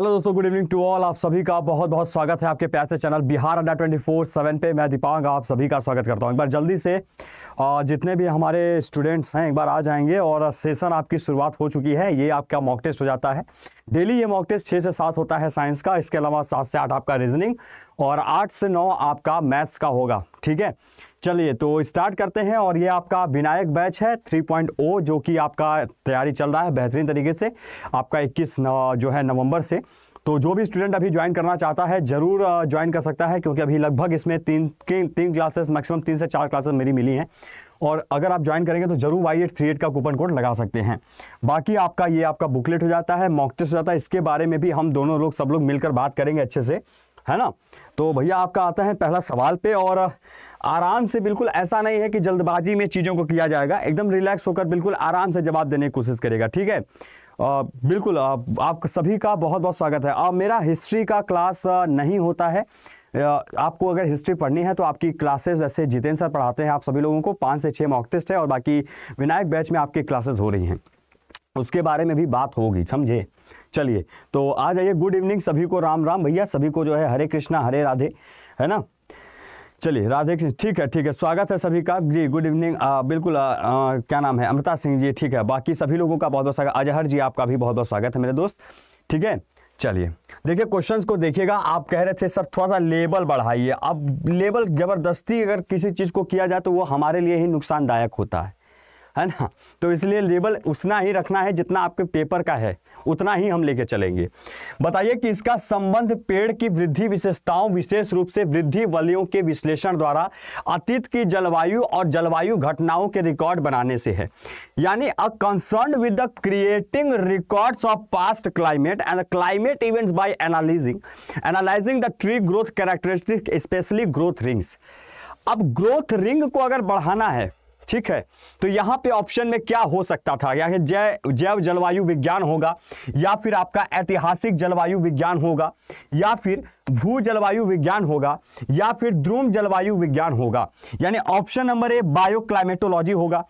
Hello दोस्तों good evening to all आप सभी का बहुत बहुत स्वागत है आपके प्यारे चैनल बिहार अड्डा ट्वेंटी फोर सेवन पे मैं दीपांग आप सभी का स्वागत करता हूं एक बार जल्दी से जितने भी हमारे स्टूडेंट्स हैं एक बार आ जाएंगे और सेशन आपकी शुरुआत हो चुकी है ये आपका मॉक टेस्ट हो जाता है डेली ये मॉक टेस्ट छः से सात होता है साइंस का इसके अलावा सात से आठ आपका रीजनिंग और आठ से नौ आपका मैथ्स का होगा ठीक है चलिए तो स्टार्ट करते हैं और ये आपका विनायक बैच है 3.0 जो कि आपका तैयारी चल रहा है बेहतरीन तरीके से आपका 21 जो है नवंबर से तो जो भी स्टूडेंट अभी ज्वाइन करना चाहता है ज़रूर ज्वाइन कर सकता है क्योंकि अभी लगभग इसमें तीन तीन क्लासेस मैक्सिमम तीन से चार क्लासेस मेरी मिली हैं और अगर आप ज्वाइन करेंगे तो जरूर वाई एट थ्री एट का कूपन कोड लगा सकते हैं बाकी आपका ये आपका बुकलेट हो जाता है मॉक टेस्ट हो जाता है इसके बारे में भी हम दोनों लोग सब लोग मिलकर बात करेंगे अच्छे से है ना तो भैया आपका आता है पहला सवाल पे और आराम से बिल्कुल ऐसा नहीं है कि जल्दबाजी में चीज़ों को किया जाएगा एकदम रिलैक्स होकर बिल्कुल आराम से जवाब देने की कोशिश करेगा ठीक है आ, बिल्कुल आ, आप सभी का बहुत बहुत स्वागत है आ, मेरा हिस्ट्री का क्लास नहीं होता है आपको अगर हिस्ट्री पढ़नी है तो आपकी क्लासेस वैसे जितेंद्र सर पढ़ाते हैं आप सभी लोगों को पाँच से छः मॉक टेस्ट है और बाकी विनायक बैच में आपकी क्लासेस हो रही हैं उसके बारे में भी बात होगी समझे चलिए तो आ जाइए गुड इवनिंग सभी को राम राम भैया सभी को जो है हरे कृष्णा हरे राधे है ना चलिए राधे कृष्ण ठीक है ठीक है स्वागत है सभी का जी गुड इवनिंग बिल्कुल आ, आ, क्या नाम है अमृता सिंह जी ठीक है बाकी सभी लोगों का बहुत बहुत स्वागत अजहर जी आपका भी बहुत बहुत स्वागत है मेरे दोस्त ठीक है चलिए देखिए क्वेश्चंस को देखिएगा आप कह रहे थे सर थोड़ा सा लेबल बढ़ाइए अब लेबल ज़बरदस्ती अगर किसी चीज़ को किया जाए तो वो हमारे लिए ही नुकसानदायक होता है है ना तो इसलिए लेबल उतना ही रखना है जितना आपके पेपर का है उतना ही हम लेके चलेंगे बताइए कि इसका संबंध पेड़ की वृद्धि विशेषताओं विशेष रूप से वृद्धि वलियों के विश्लेषण द्वारा अतीत की जलवायु और जलवायु घटनाओं के रिकॉर्ड बनाने से है यानी a concern with the creating records of past climate and climate events by analysing analysing the tree growth characteristic specially growth rings अब ग्रोथ रिंग को अगर बढ़ाना है ठीक है तो यहाँ पे ऑप्शन में क्या हो सकता था या जै जैव जलवायु विज्ञान होगा या फिर आपका ऐतिहासिक जलवायु विज्ञान होगा या फिर भू जलवायु विज्ञान होगा या फिर द्रोम जलवायु विज्ञान होगा यानी option number A bioclimatology होगा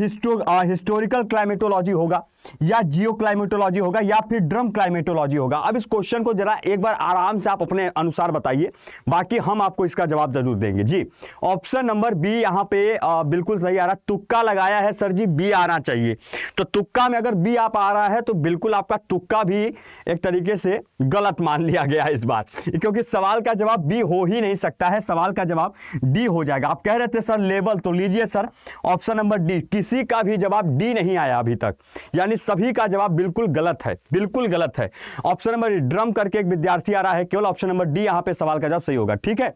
हिस्टो हिस्टोरिकल क्लाइमेटोलॉजी होगा या जियो क्लाइमेटोलॉजी होगा या फिर ड्रम क्लाइमेटोलॉजी होगा अब इस क्वेश्चन को जरा एक बार आराम से आप अपने अनुसार बताइए बाकी हम आपको इसका जवाब जरूर देंगे जी ऑप्शन नंबर बी यहाँ पे आ, बिल्कुल सही आ रहा तुक्का लगाया है सर जी बी आना चाहिए तो तुक्का में अगर बी आप आ रहा है तो बिल्कुल आपका तुक्का भी एक तरीके से गलत मान लिया गया इस बार क्योंकि सवाल का जवाब बी हो ही नहीं सकता है सवाल का जवाब डी हो जाएगा आप कह रहे थे सर लेबल तो लीजिए सर ऑप्शन नंबर डी किसी का भी जवाब डी नहीं आया अभी तक यानी सभी का जवाब बिल्कुल गलत है बिल्कुल गलत है ऑप्शन नंबर ड्रम करके एक विद्यार्थी आ रहा है केवल ऑप्शन नंबर डी यहाँ पे सवाल का जवाब सही होगा ठीक है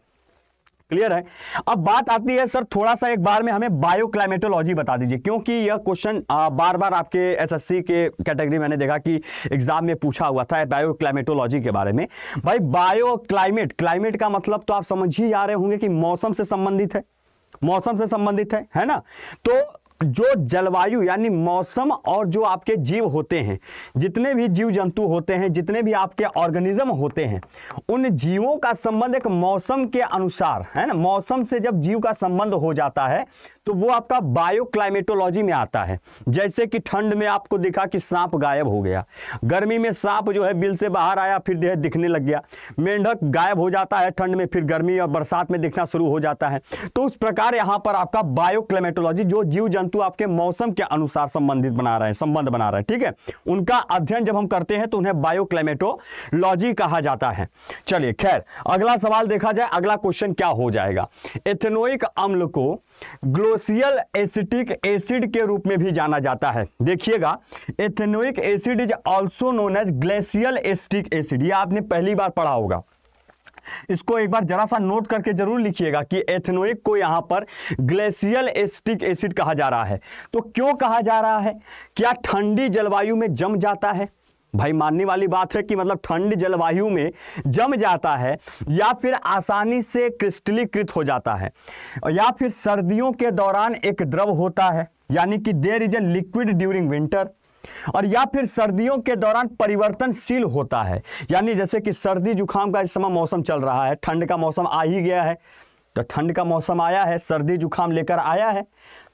क्लियर है अब बात आती है सर थोड़ा सा एक बार में हमें बायोक्लाइमेटोलॉजी बता दीजिए क्योंकि यह क्वेश्चन बार बार आपके एसएससी के कैटेगरी मैंने देखा कि एग्जाम में पूछा हुआ था बायोक्लाइमेटोलॉजी के बारे में भाई बायोक्लाइमेट क्लाइमेट का मतलब तो आप समझ ही जा रहे होंगे कि मौसम से संबंधित है मौसम से संबंधित है है ना तो जो जलवायु यानी मौसम और जो आपके जीव होते हैं जितने भी जीव जंतु होते हैं जितने भी आपके ऑर्गेनिज्म होते हैं उन जीवों का संबंध एक मौसम के अनुसार है ना मौसम से जब जीव का संबंध हो जाता है तो वो आपका बायोक्लाइमेटोलॉजी में आता है जैसे कि ठंड में आपको दिखा कि सांप गायब हो गया गर्मी में सांप जो है बिल से बाहर आया फिर जो दिखने लग गया मेंढक गायब हो जाता है ठंड में फिर गर्मी और बरसात में दिखना शुरू हो जाता है तो उस प्रकार यहाँ पर आपका बायोक्लाइमेटोलॉजी जो जीव जंतु परंतु आपके मौसम के अनुसार संबंधित बना रहे हैं संबंध बना रहे हैं ठीक है उनका अध्ययन जब हम करते हैं तो उन्हें बायोक्लाइमेटोलॉजी कहा जाता है चलिए खैर अगला सवाल देखा जाए अगला क्वेश्चन क्या हो जाएगा एथेनोइक अम्ल को ग्लोसियल एसिटिक एसिड के रूप में भी जाना जाता है देखिएगा ethanoic acid is also known as glacial acetic acid यह आपने पहली बार पढ़ा होगा इसको एक बार जरा सा नोट करके जरूर लिखिएगा कि एथेनोइक को यहां पर ग्लेशियल एस्टिक एसिड कहा जा रहा है तो क्यों कहा जा रहा है क्या ठंडी जलवायु में जम जाता है भाई मानने वाली बात है कि मतलब ठंड जलवायु में जम जाता है या फिर आसानी से क्रिस्टलीकृत हो जाता है या फिर सर्दियों के दौरान एक द्रव होता है यानी कि there is a liquid during winter और या फिर सर्दियों के दौरान परिवर्तनशील होता है यानी जैसे कि सर्दी जुकाम का इस समय मौसम चल रहा है ठंड का मौसम आ ही गया है तो ठंड का मौसम आया है सर्दी जुकाम लेकर आया है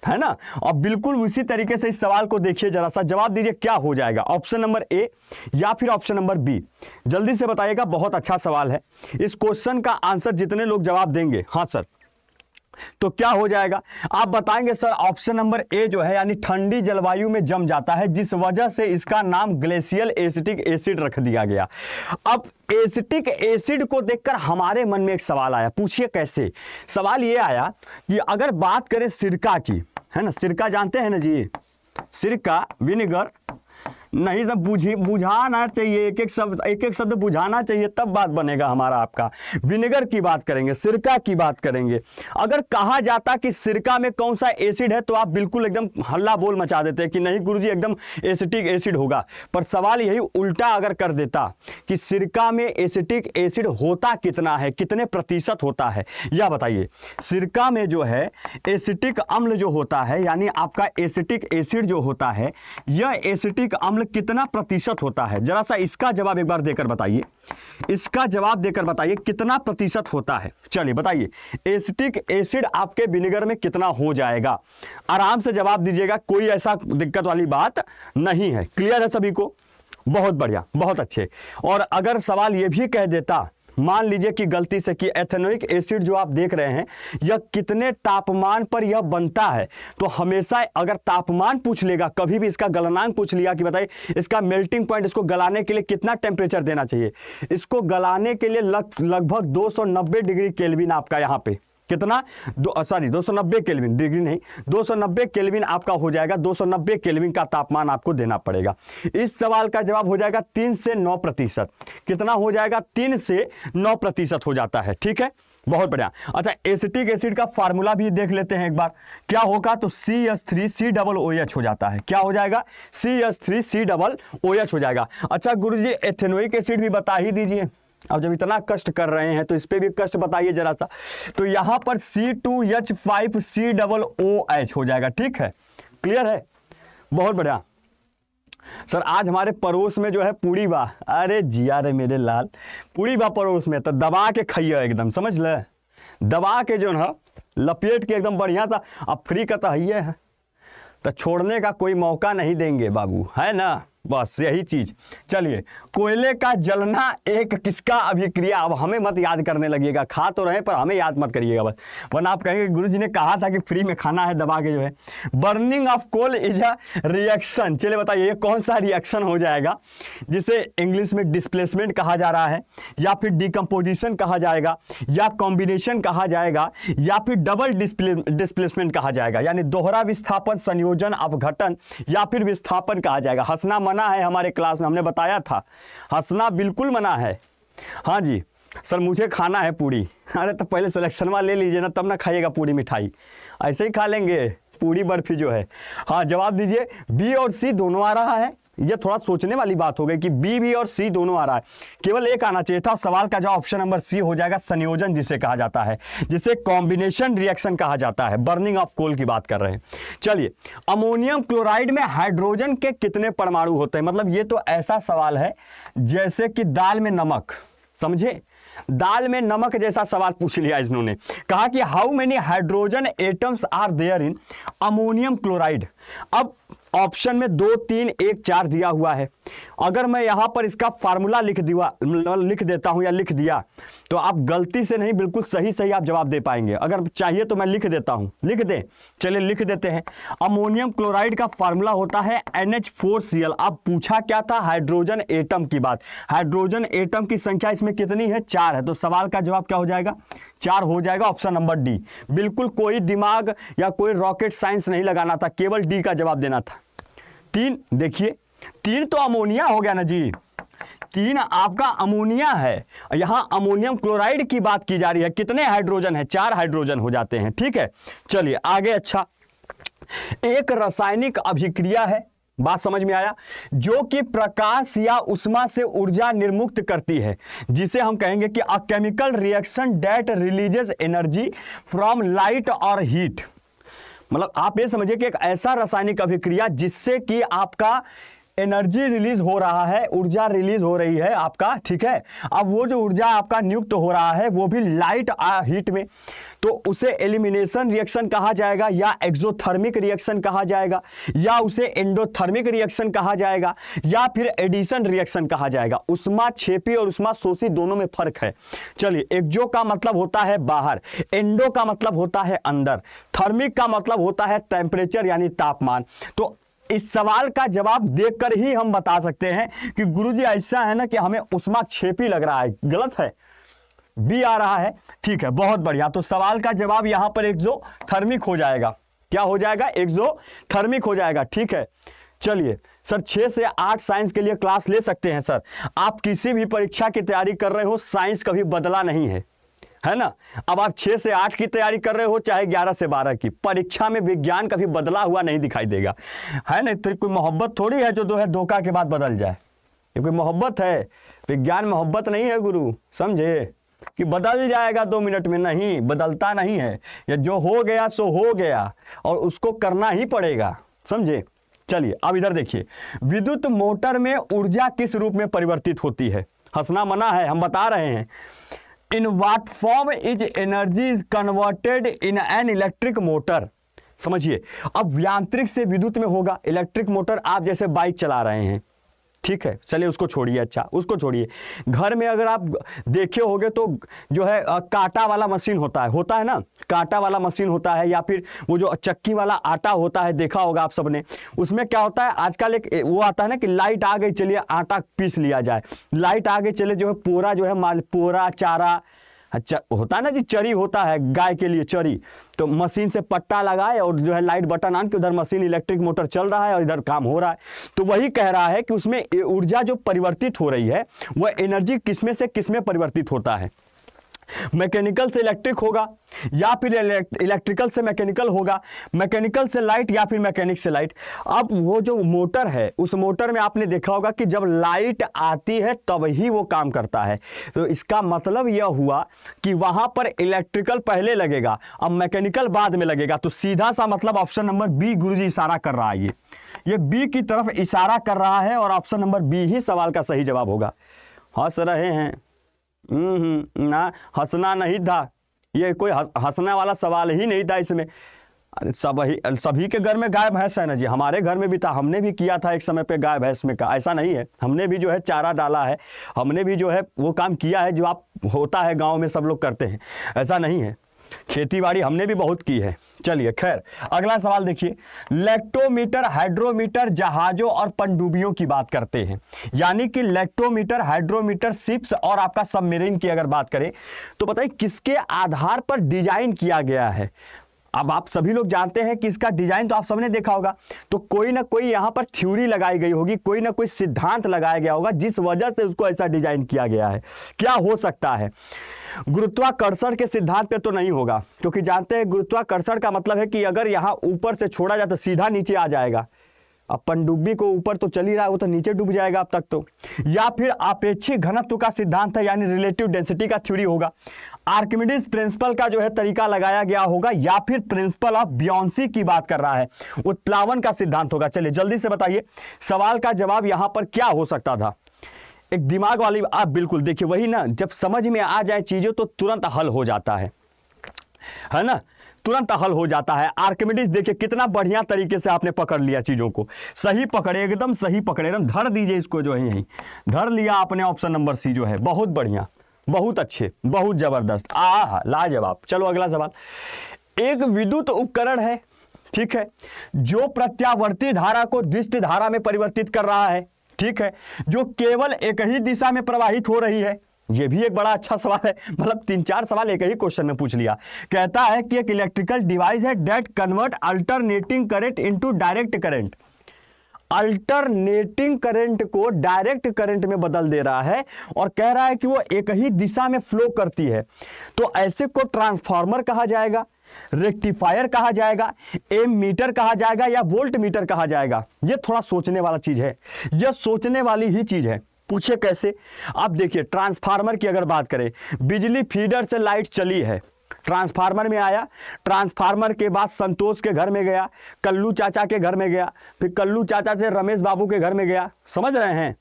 है ना और बिल्कुल उसी तरीके से इस सवाल को देखिए जरा सा जवाब दीजिए क्या हो जाएगा ऑप्शन नंबर ए या फिर ऑप्शन नंबर बी जल्दी से बताइएगा बहुत अच्छा सवाल है इस क्वेश्चन का आंसर जितने लोग जवाब देंगे हाँ सर तो क्या हो जाएगा आप बताएंगे सर ऑप्शन नंबर ए जो है यानी ठंडी जलवायु में जम जाता है जिस वजह से इसका नाम ग्लेशियल एसिटिक एसिड रख दिया गया अब एसिटिक एसिड को देखकर हमारे मन में एक सवाल आया पूछिए कैसे सवाल यह आया कि अगर बात करें सिरका की है ना सिरका जानते हैं ना जी सिरका विनेगर नहीं सब बुझे बुझाना चाहिए एक एक शब्द एक एक शब्द बुझाना चाहिए तब बात बनेगा हमारा आपका विनेगर की बात करेंगे सिरका की बात करेंगे अगर कहा जाता कि सिरका में कौन सा एसिड है तो आप बिल्कुल एकदम हल्ला बोल मचा देते कि नहीं गुरु एकदम एसिटिक एसिड होगा पर सवाल यही उल्टा अगर कर देता कि सिरका में एसिटिक एसिड होता कितना है कितने प्रतिशत होता है यह बताइए सिरका में जो है एसिटिक अम्ल जो होता है यानी आपका एसिटिक एसिड जो होता है यह एसिटिक अम्ल कितना प्रतिशत होता है जरा सा इसका जवाब एक बार देकर बताइए इसका जवाब देकर बताइए कितना प्रतिशत होता है चलिए बताइए एसिटिक एसिड आपके विनेगर में कितना हो जाएगा आराम से जवाब दीजिएगा कोई ऐसा दिक्कत वाली बात नहीं है क्लियर है सभी को बहुत बढ़िया बहुत अच्छे और अगर सवाल यह भी कह देता मान लीजिए कि गलती से कि एथेनोइक एसिड जो आप देख रहे हैं यह कितने तापमान पर यह बनता है तो हमेशा अगर तापमान पूछ लेगा कभी भी इसका गलनांक पूछ लिया कि बताइए इसका मेल्टिंग पॉइंट इसको गलाने के लिए कितना टेम्परेचर देना चाहिए इसको गलाने के लिए लगभग लग नब्बे डिग्री केल्विन आपका यहाँ पे कितना दो सॉरी दो सौ नब्बे केल्विन डिग्री नहीं दो सौ नब्बे केल्विन आपका हो जाएगा दो सौ नब्बे केल्विन का तापमान आपको देना पड़ेगा इस सवाल का जवाब हो जाएगा तीन से नौ प्रतिशत कितना हो जाएगा तीन से नौ प्रतिशत हो जाता है ठीक है बहुत बढ़िया अच्छा एसिटिक एसिड का फार्मूला भी देख लेते हैं एक बार क्या होगा तो C S three C double O H हो जाता है क्या हो जाएगा C S three C double O H हो जाएगा अच्छा गुरु जी एथेनोइक एसिड भी बता ही दीजिए अब जब इतना कष्ट कर रहे हैं तो इस पर भी कष्ट बताइए जरा सा तो यहाँ पर C two H five C double O H हो जाएगा ठीक है क्लियर है बहुत बढ़िया सर आज हमारे पड़ोस में जो है पूड़ी बा अरे जिया रे मेरे लाल पूड़ी बा पड़ोस में तो दबा के खाइए एकदम समझ ले दबा के जो है लपेट के एकदम बढ़िया था अब फ्री का तो है तो छोड़ने का कोई मौका नहीं देंगे बाबू है ना बस यही चीज चलिए कोयले का जलना एक किसका अभिक्रिया अब हमें मत याद करने लगेगा खा तो रहे पर हमें याद मत करिएगा बस वरना आप कहेंगे गुरु जी ने कहा था कि फ्री में खाना है दबा के जो है burning of coal is a reaction चलिए बताइए कौन सा रिएक्शन हो जाएगा जिसे इंग्लिश में डिस्प्लेसमेंट कहा जा रहा है या फिर डिकम्पोजिशन कहा जाएगा या कॉम्बिनेशन कहा जाएगा या फिर डबल डिस्प्लेसमेंट कहा जाएगा यानी दोहरा विस्थापन संयोजन अपघटन या फिर विस्थापन कहा जाएगा हंसना मन मना है हमारे क्लास में हमने बताया था हंसना बिल्कुल मना है हाँ जी सर मुझे खाना है पूरी अरे तो पहले सिलेक्शन वाला ले लीजिए ना तब ना खाइएगा पूरी मिठाई ऐसे ही खा लेंगे पूरी बर्फी जो है हाँ जवाब दीजिए बी और सी दोनों आ रहा है ये थोड़ा सोचने वाली बात हो गई कि बी बी और सी दोनों आ रहा है केवल एक आना चाहिए था सवाल का जो ऑप्शन नंबर सी हो जाएगा संयोजन जिसे कहा जाता है जिसे कॉम्बिनेशन रिएक्शन कहा जाता है बर्निंग ऑफ कोल की बात कर रहे हैं चलिए अमोनियम क्लोराइड में हाइड्रोजन के कितने परमाणु होते हैं मतलब ये तो ऐसा सवाल है जैसे कि दाल में नमक समझे दाल में नमक जैसा सवाल पूछ लिया इन्होंने कहा कि how many hydrogen atoms are there in ammonium chloride अब ऑप्शन में दो तीन एक चार दिया हुआ है अगर मैं यहां पर इसका फार्मूला लिख दिया लिख देता हूं या लिख दिया तो आप गलती से नहीं बिल्कुल सही सही आप जवाब दे पाएंगे अगर चाहिए तो मैं लिख देता हूँ लिख दे चलिए लिख देते हैं अमोनियम क्लोराइड का फॉर्मूला होता है NH4Cl अब पूछा क्या था हाइड्रोजन एटम की बात हाइड्रोजन एटम की संख्या इसमें कितनी है चार है तो सवाल का जवाब क्या हो जाएगा चार हो जाएगा ऑप्शन नंबर डी बिल्कुल कोई दिमाग या कोई रॉकेट साइंस नहीं लगाना था केवल डी का जवाब देना था तीन देखिए तीन तो अमोनिया हो गया ना जी तीन आपका अमोनिया है यहां अमोनियम क्लोराइड की बात की जा रही है कितने हाइड्रोजन है चार हाइड्रोजन हो जाते हैं ठीक है चलिए आगे अच्छा एक रासायनिक अभिक्रिया है बात समझ में आया जो कि प्रकाश या उष्मा से ऊर्जा निर्मुक्त करती है जिसे हम कहेंगे कि a chemical reaction that releases energy from light और हीट मतलब आप ये समझिए कि एक ऐसा रासायनिक अभिक्रिया जिससे कि आपका एनर्जी रिलीज हो रहा है ऊर्जा रिलीज हो रही है आपका ठीक है अब वो जो ऊर्जा आपका नियुक्त हो रहा है वो भी लाइट हीट में तो उसे एलिमिनेशन रिएक्शन कहा जाएगा या एक्सोथर्मिक रिएक्शन कहा जाएगा या उसे एंडोथर्मिक रिएक्शन कहा जाएगा या फिर एडिशन रिएक्शन कहा जाएगा उष्मा छेपी और उष्मा शोषी दोनों में फर्क है चलिए एक्जो का मतलब होता है बाहर एंडो का मतलब होता है अंदर थर्मिक का मतलब होता है टेम्परेचर यानी तापमान तो इस सवाल का जवाब देखकर ही हम बता सकते हैं कि गुरुजी ऐसा है ना कि हमें उष्मा छेपी लग रहा है गलत है बी आ रहा है ठीक है बहुत बढ़िया तो सवाल का जवाब यहां पर एक जो थर्मिक हो जाएगा क्या हो जाएगा एक जो थर्मिक हो जाएगा ठीक है चलिए सर छह से आठ साइंस के लिए क्लास ले सकते हैं सर आप किसी भी परीक्षा की तैयारी कर रहे हो साइंस कभी बदला नहीं है है ना अब आप छः से आठ की तैयारी कर रहे हो चाहे ग्यारह से बारह की परीक्षा में विज्ञान कभी बदला हुआ नहीं दिखाई देगा है ना तो कोई मोहब्बत थोड़ी है जो दो है धोखा के बाद बदल जाए ये कोई मोहब्बत है विज्ञान मोहब्बत नहीं है गुरु समझे कि बदल जाएगा दो मिनट में नहीं बदलता नहीं है या जो हो गया सो हो गया और उसको करना ही पड़ेगा समझे चलिए अब इधर देखिए विद्युत मोटर में ऊर्जा किस रूप में परिवर्तित होती है हंसना मना है हम बता रहे हैं in what form is energy is converted in an electric motor समझिए अब यांत्रिक से विद्युत में होगा इलेक्ट्रिक मोटर आप जैसे बाइक चला रहे हैं ठीक है चलिए उसको छोड़िए अच्छा उसको छोड़िए घर में अगर आप देखे होगे तो जो है आ, काटा वाला मशीन होता है होता है ना काटा वाला मशीन होता है या फिर वो जो चक्की वाला आटा होता है देखा होगा आप सबने उसमें क्या होता है आजकल एक वो आता है ना कि लाइट आ गई चलिए आटा पीस लिया जाए लाइट आ गई चले जो है पोरा जो है माल पोरा चारा अच्छा होता है ना जी चरी होता है गाय के लिए चरी तो मशीन से पट्टा लगाए और जो है लाइट बटन आन के उधर मशीन इलेक्ट्रिक मोटर चल रहा है और इधर काम हो रहा है तो वही कह रहा है कि उसमें ऊर्जा जो परिवर्तित हो रही है वह एनर्जी किसमें से किसमें परिवर्तित होता है मैकेनिकल से इलेक्ट्रिक होगा या फिर इलेक्ट्रिकल से मैकेनिकल होगा मैकेनिकल से लाइट या फिर मैकेनिक से लाइट अब वो जो मोटर है उस मोटर में आपने देखा होगा कि जब लाइट आती है तब ही वो काम करता है तो इसका मतलब यह हुआ कि वहाँ पर इलेक्ट्रिकल पहले लगेगा अब मैकेनिकल बाद में लगेगा तो सीधा सा मतलब ऑप्शन नंबर बी गुरु जी इशारा कर रहा है ये ये बी की तरफ इशारा कर रहा है और ऑप्शन नंबर बी ही सवाल का सही जवाब होगा हंस रहे हैं हम्म, ना हंसना नहीं था ये कोई हंसने वाला सवाल ही नहीं था इसमें सब ही सभी के घर में गाय भैंस है ना जी हमारे घर में भी था हमने भी किया था एक समय पे गाय भैंस में का ऐसा नहीं है हमने भी जो है चारा डाला है हमने भी जो है वो काम किया है जो आप होता है गांव में सब लोग करते हैं ऐसा नहीं है खेतीबाड़ी हमने भी बहुत की है चलिए खैर अगला सवाल देखिए लेक्टोमीटर हाइड्रोमीटर जहाज़ों और पनडुब्बियों की बात करते हैं यानी कि लेक्टोमीटर हाइड्रोमीटर सिप्स और आपका सबमरीन की अगर बात करें तो बताइए किसके आधार पर डिजाइन किया गया है अब आप सभी लोग जानते हैं कि इसका डिजाइन तो आप सबने देखा होगा तो कोई ना कोई यहां पर थ्योरी लगाई गई होगी कोई ना कोई सिद्धांत लगाया गया होगा जिस वजह से उसको ऐसा डिजाइन किया गया है क्या हो सकता है गुरुत्वाकर्षण के सिद्धांत पे तो नहीं होगा क्योंकि जानते हैं गुरुत्वाकर्षण का मतलब है कि अगर यहाँ ऊपर से छोड़ा जाए तो सीधा नीचे आ जाएगा अब पनडुब्बी को ऊपर तो चल ही रहा है वो तो नीचे डूब जाएगा अब तक तो या फिर अपेक्षिक घनत्व का सिद्धांत है यानी रिलेटिव डेंसिटी का थ्योरी होगा आर्किमिडीज प्रिंसिपल का जो है तरीका लगाया गया होगा या फिर प्रिंसिपल ऑफ बियॉन्सी की बात कर रहा है उत्प्लावन का सिद्धांत होगा चलिए जल्दी से बताइए सवाल का जवाब यहां पर क्या हो सकता था एक दिमाग वाली आप बिल्कुल देखिए वही ना जब समझ में आ जाए चीज़ें तो तुरंत हल हो जाता है है ना तुरंत हल हो जाता है आर्किमिडीज देखिए कितना बढ़िया तरीके से आपने पकड़ लिया चीज़ों को सही पकड़े एकदम सही पकड़े एकदम धर दीजिए इसको जो है यहीं धर लिया आपने ऑप्शन नंबर सी जो है बहुत बढ़िया बहुत अच्छे बहुत ज़बरदस्त आ लाजवाब चलो अगला सवाल एक विद्युत उपकरण है ठीक है जो प्रत्यावर्ती धारा को दृष्ट धारा में परिवर्तित कर रहा है ठीक है जो केवल एक ही दिशा में प्रवाहित हो रही है ये भी एक बड़ा अच्छा सवाल है मतलब तीन चार सवाल एक ही क्वेश्चन में पूछ लिया कहता है कि एक इलेक्ट्रिकल डिवाइस है that convert alternating current into direct current alternating current को डायरेक्ट करंट में बदल दे रहा है और कह रहा है कि वो एक ही दिशा में फ्लो करती है तो ऐसे को ट्रांसफार्मर कहा जाएगा रेक्टिफायर कहा जाएगा एम मीटर कहा जाएगा या वोल्ट मीटर कहा जाएगा यह थोड़ा सोचने वाला चीज है यह सोचने वाली ही चीज है पूछे कैसे अब देखिए ट्रांसफार्मर की अगर बात करें बिजली फीडर से लाइट चली है ट्रांसफार्मर में आया ट्रांसफार्मर के बाद संतोष के घर में गया कल्लू चाचा के घर में गया फिर कल्लू चाचा से रमेश बाबू के घर में गया समझ रहे हैं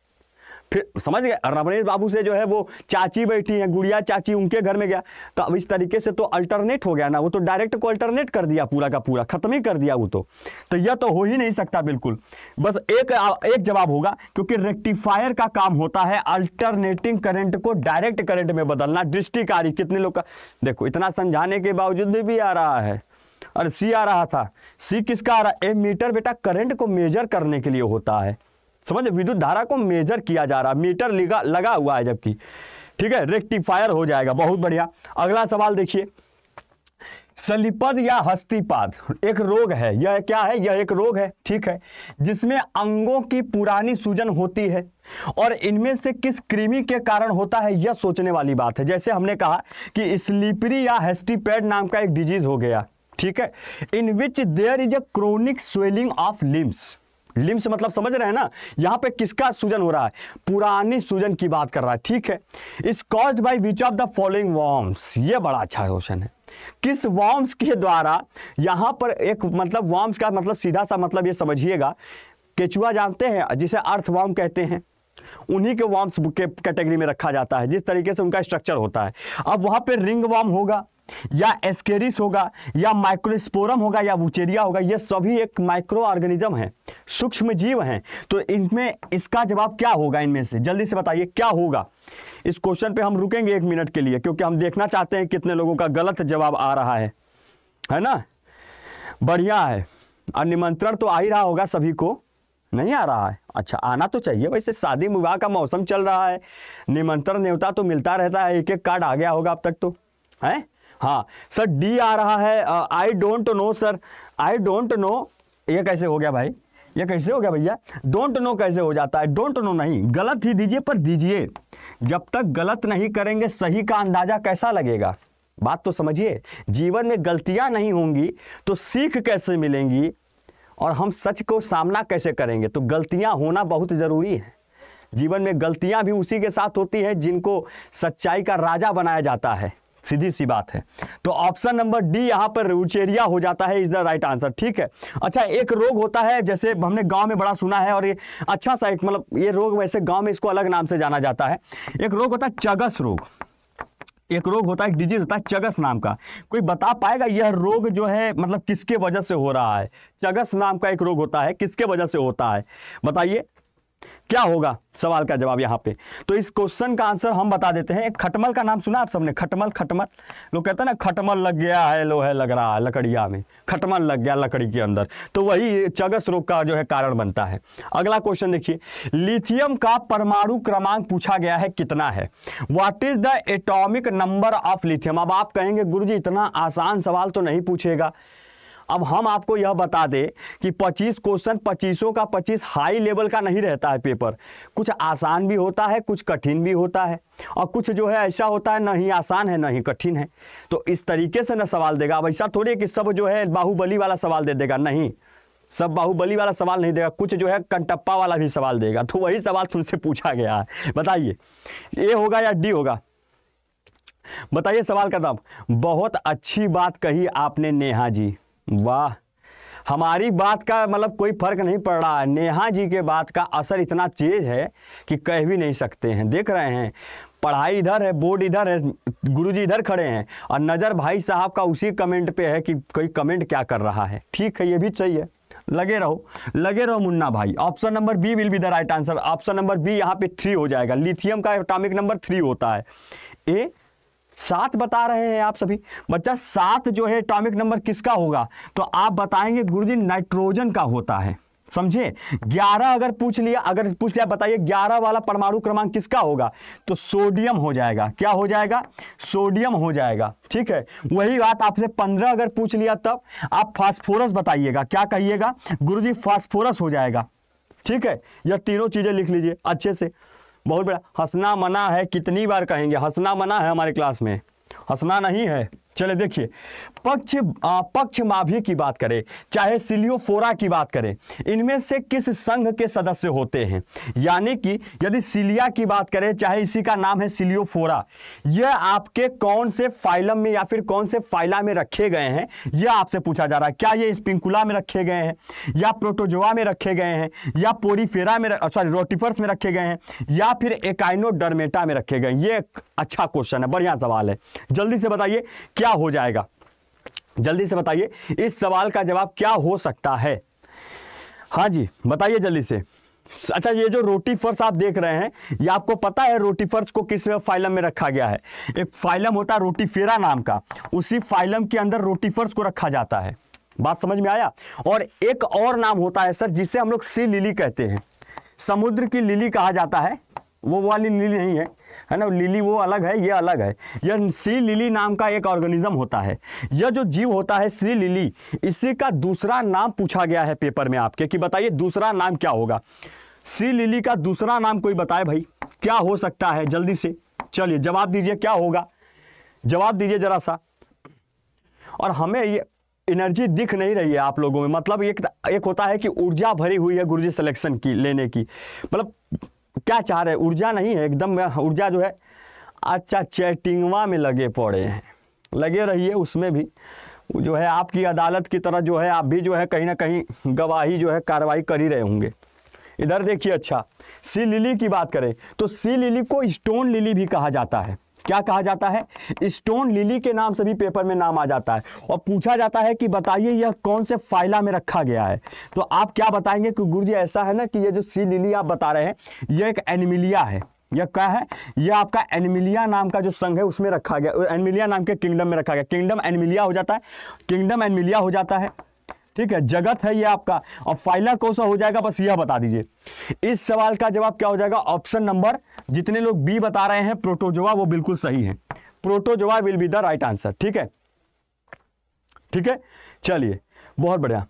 फिर समझ गए रमनेश बाबू से जो है वो चाची बैठी है गुड़िया चाची उनके घर में गया तो अब इस तरीके से तो अल्टरनेट हो गया ना वो तो डायरेक्ट को अल्टरनेट कर दिया पूरा का पूरा खत्म ही कर दिया वो तो तो यह तो हो ही नहीं सकता बिल्कुल बस एक एक जवाब होगा क्योंकि रेक्टिफायर का काम होता है अल्टरनेटिंग करंट को डायरेक्ट करंट में बदलना दृष्टिकारी कितने लोग का देखो इतना समझाने के बावजूद भी, भी आ रहा है और सी आ रहा था सी किसका आ रहा है ए मीटर बेटा करंट को मेजर करने के लिए होता है समझ विद्युत धारा को मेजर किया जा रहा है मीटर लगा लगा हुआ है जबकि ठीक है रेक्टिफायर हो जाएगा बहुत बढ़िया अगला सवाल देखिए सलिपद या हस्तीपाद एक रोग है यह क्या है यह एक रोग है ठीक है जिसमें अंगों की पुरानी सूजन होती है और इनमें से किस कृमि के कारण होता है यह सोचने वाली बात है जैसे हमने कहा कि स्लीपरी या हेस्टीपैड नाम का एक डिजीज हो गया ठीक है in which there is a chronic swelling of limbs limbs मतलब समझ रहे हैं ना यहाँ पे किसका सूजन हो रहा है पुरानी सूजन की बात कर रहा है ठीक है is caused by which of the following worms ये बड़ा अच्छा क्वेश्चन है किस वॉर्म्स के द्वारा यहाँ पर एक मतलब वॉर्म्स का मतलब सीधा सा मतलब ये समझिएगा केचुआ जानते हैं जिसे अर्थ वॉर्म कहते हैं उन्हीं के वॉर्म्स के कैटेगरी में रखा जाता है जिस तरीके से उनका स्ट्रक्चर होता है अब वहाँ पर रिंग वॉर्म होगा या एस्केरिस होगा या माइक्रोस्पोरम होगा या वुचेरिया होगा ये सभी एक माइक्रो ऑर्गेनिज्म है सूक्ष्म जीव है तो इनमें इसका जवाब क्या होगा इनमें से जल्दी से बताइए क्या होगा इस क्वेश्चन पे हम रुकेंगे एक मिनट के लिए क्योंकि हम देखना चाहते हैं कितने लोगों का गलत जवाब आ रहा है है ना बढ़िया है और निमंत्रण तो आ ही रहा होगा सभी को नहीं आ रहा है अच्छा आना तो चाहिए वैसे शादी विवाह का मौसम चल रहा है निमंत्रण न्योता तो मिलता रहता है एक एक कार्ड आ गया होगा अब तक तो है हाँ सर डी आ रहा है I don't know sir I don't know ये कैसे हो गया भाई ये कैसे हो गया भैया डोंट नो कैसे हो जाता है डोंट नो नहीं गलत ही दीजिए पर दीजिए जब तक गलत नहीं करेंगे सही का अंदाजा कैसा लगेगा बात तो समझिए जीवन में गलतियां नहीं होंगी तो सीख कैसे मिलेंगी और हम सच को सामना कैसे करेंगे तो गलतियां होना बहुत ज़रूरी है जीवन में गलतियां भी उसी के साथ होती है जिनको सच्चाई का राजा बनाया जाता है सीधी सी बात है तो ऑप्शन नंबर डी यहाँ पर रूचेरिया हो जाता है इज द राइट आंसर ठीक है अच्छा एक रोग होता है जैसे हमने गाँव में बड़ा सुना है और ये अच्छा सा एक मतलब ये रोग वैसे गाँव में इसको अलग नाम से जाना जाता है एक रोग होता है चगस रोग एक रोग होता है एक डिजीज होता है चगस नाम का कोई बता पाएगा यह रोग जो है मतलब किसके वजह से हो रहा है चगस नाम का एक रोग होता है किसके वजह से होता है बताइए क्या होगा सवाल का जवाब यहाँ पे तो इस क्वेश्चन का आंसर हम बता देते हैं खटमल का नाम सुना आप सबने खटमल खटमल लोग कहते हैं ना खटमल लग गया है लोहे लग रहा है लकड़िया में खटमल लग गया लकड़ी के अंदर तो वही चगस रोग का जो है कारण बनता है अगला क्वेश्चन देखिए लिथियम का परमाणु क्रमांक पूछा गया है कितना है what is the atomic number of lithium अब आप कहेंगे गुरु जी इतना आसान सवाल तो नहीं पूछेगा अब हम आपको यह बता दें कि 25 क्वेश्चन पच्चीसों का 25 हाई लेवल का नहीं रहता है पेपर कुछ आसान भी होता है कुछ कठिन भी होता है और कुछ जो है ऐसा होता है ना ही आसान है ना ही कठिन है तो इस तरीके से ना सवाल देगा अब ऐसा थोड़ी कि सब जो है बाहुबली वाला सवाल दे देगा नहीं सब बाहुबली वाला सवाल नहीं देगा कुछ जो है कंटप्पा वाला भी सवाल देगा तो वही सवाल तुमसे पूछा गया है बताइए ए होगा या डी होगा बताइए सवाल का नाम बहुत अच्छी बात कही आपने नेहा जी वाह हमारी बात का मतलब कोई फर्क नहीं पड़ रहा है नेहा जी के बात का असर इतना तेज है कि कह भी नहीं सकते हैं देख रहे हैं पढ़ाई इधर है बोर्ड इधर है गुरुजी इधर खड़े हैं और नज़र भाई साहब का उसी कमेंट पे है कि कोई कमेंट क्या कर रहा है ठीक है ये भी चाहिए लगे रहो लगे रहो मुन्ना भाई option number B will be the right answer option number B यहाँ पे थ्री हो जाएगा लिथियम का एटॉमिक नंबर थ्री होता है ए सात बता रहे हैं आप सभी बच्चा सात जो है एटॉमिक नंबर किसका होगा तो आप बताएंगे गुरुजी नाइट्रोजन का होता है समझे ग्यारह अगर पूछ लिया अगर पूछ लिया बताइए ग्यारह वाला परमाणु क्रमांक किसका होगा तो सोडियम हो जाएगा क्या हो जाएगा सोडियम हो जाएगा ठीक है वही बात आपसे पंद्रह अगर पूछ लिया तब आप फास्फोरस बताइएगा क्या कहिएगा जी फास्फोरस हो जाएगा ठीक है यह तीनों चीजें लिख लीजिए अच्छे से बहुत बड़ा हंसना मना है कितनी बार कहेंगे हंसना मना है हमारे क्लास में हंसना नहीं है चले देखिए पक्ष पक्ष माभी की बात करें चाहे सिलियोफोरा की बात करें इनमें से किस संघ के सदस्य होते हैं यानी कि यदि सिलिया की बात करें चाहे इसी का नाम है सिलियोफोरा यह आपके कौन से फाइलम में या फिर कौन से फाइला में रखे गए हैं यह आपसे पूछा जा रहा है क्या ये स्पिंकुला में रखे गए हैं या प्रोटोजोआ में रखे गए हैं या पोरीफेरा में सॉरी रोटिफर्स में रखे गए हैं या फिर एकाइनोडर्मेटा में रखे गए ये अच्छा क्वेश्चन है बढ़िया सवाल है जल्दी से बताइए क्या हो जाएगा जल्दी से बताइए इस सवाल का जवाब क्या हो सकता है हाँ जी बताइए जल्दी से अच्छा ये जो रोटी फर्श आप देख रहे हैं ये आपको पता है रोटी फर्श को किस फाइलम में रखा गया है एक फाइलम होता है रोटी फेरा नाम का उसी फाइलम के अंदर रोटी फर्श को रखा जाता है बात समझ में आया और एक और नाम होता है सर जिसे हम लोग सी लिली कहते हैं समुद्र की लिली कहा जाता है वो वाली लिली नहीं है है ना लिली वो अलग है ये अलग है यह सी लिली नाम का एक ऑर्गेनिज्म होता है यह जो जीव होता है सी लिली इसी का दूसरा नाम पूछा गया है पेपर में आपके कि बताइए दूसरा नाम क्या होगा सी लिली का दूसरा नाम कोई बताए भाई क्या हो सकता है जल्दी से चलिए जवाब दीजिए क्या होगा जवाब दीजिए जरा सा और हमें ये एनर्जी दिख नहीं रही है आप लोगों में मतलब एक एक होता है कि ऊर्जा भरी हुई है गुरुजी सिलेक्शन की लेने की मतलब क्या चाह रहे ऊर्जा नहीं है एकदम हाँ, ऊर्जा जो है अच्छा चैटिंगवा में लगे पड़े हैं लगे रहिए है उसमें भी जो है आपकी अदालत की तरह जो है आप भी जो है कहीं ना कहीं गवाही जो है कार्रवाई कर ही रहे होंगे इधर देखिए अच्छा सी लिली की बात करें तो सी लिली को स्टोन लिली भी कहा जाता है क्या कहा जाता है स्टोन लिली के नाम से भी पेपर में नाम आ जाता है और पूछा जाता है कि बताइए यह कौन से फाइला में रखा गया है तो आप क्या बताएंगे कि गुरु जी ऐसा है ना कि यह जो सी लिली आप बता रहे हैं यह एक एनिमिलिया है यह क्या है यह आपका एनिमिलिया नाम का जो संघ है उसमें रखा गया एनिमिलिया नाम के किंगडम में रखा गया किंगडम एनिमिलिया हो जाता है किंगडम एनिमिलिया हो जाता है ठीक है जगत है ये आपका और फाइला कौन सा हो जाएगा बस यह बता दीजिए इस सवाल का जवाब क्या हो जाएगा ऑप्शन नंबर जितने लोग बी बता रहे हैं प्रोटोजोआ वो बिल्कुल सही है protozoa will be the right answer ठीक है ठीक है चलिए बहुत बढ़िया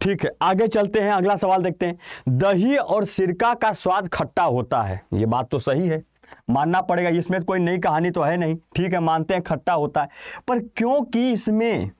ठीक है आगे चलते हैं अगला सवाल देखते हैं दही और सिरका का स्वाद खट्टा होता है ये बात तो सही है मानना पड़ेगा इसमें कोई नई कहानी तो है नहीं ठीक है मानते हैं खट्टा होता है पर क्योंकि इसमें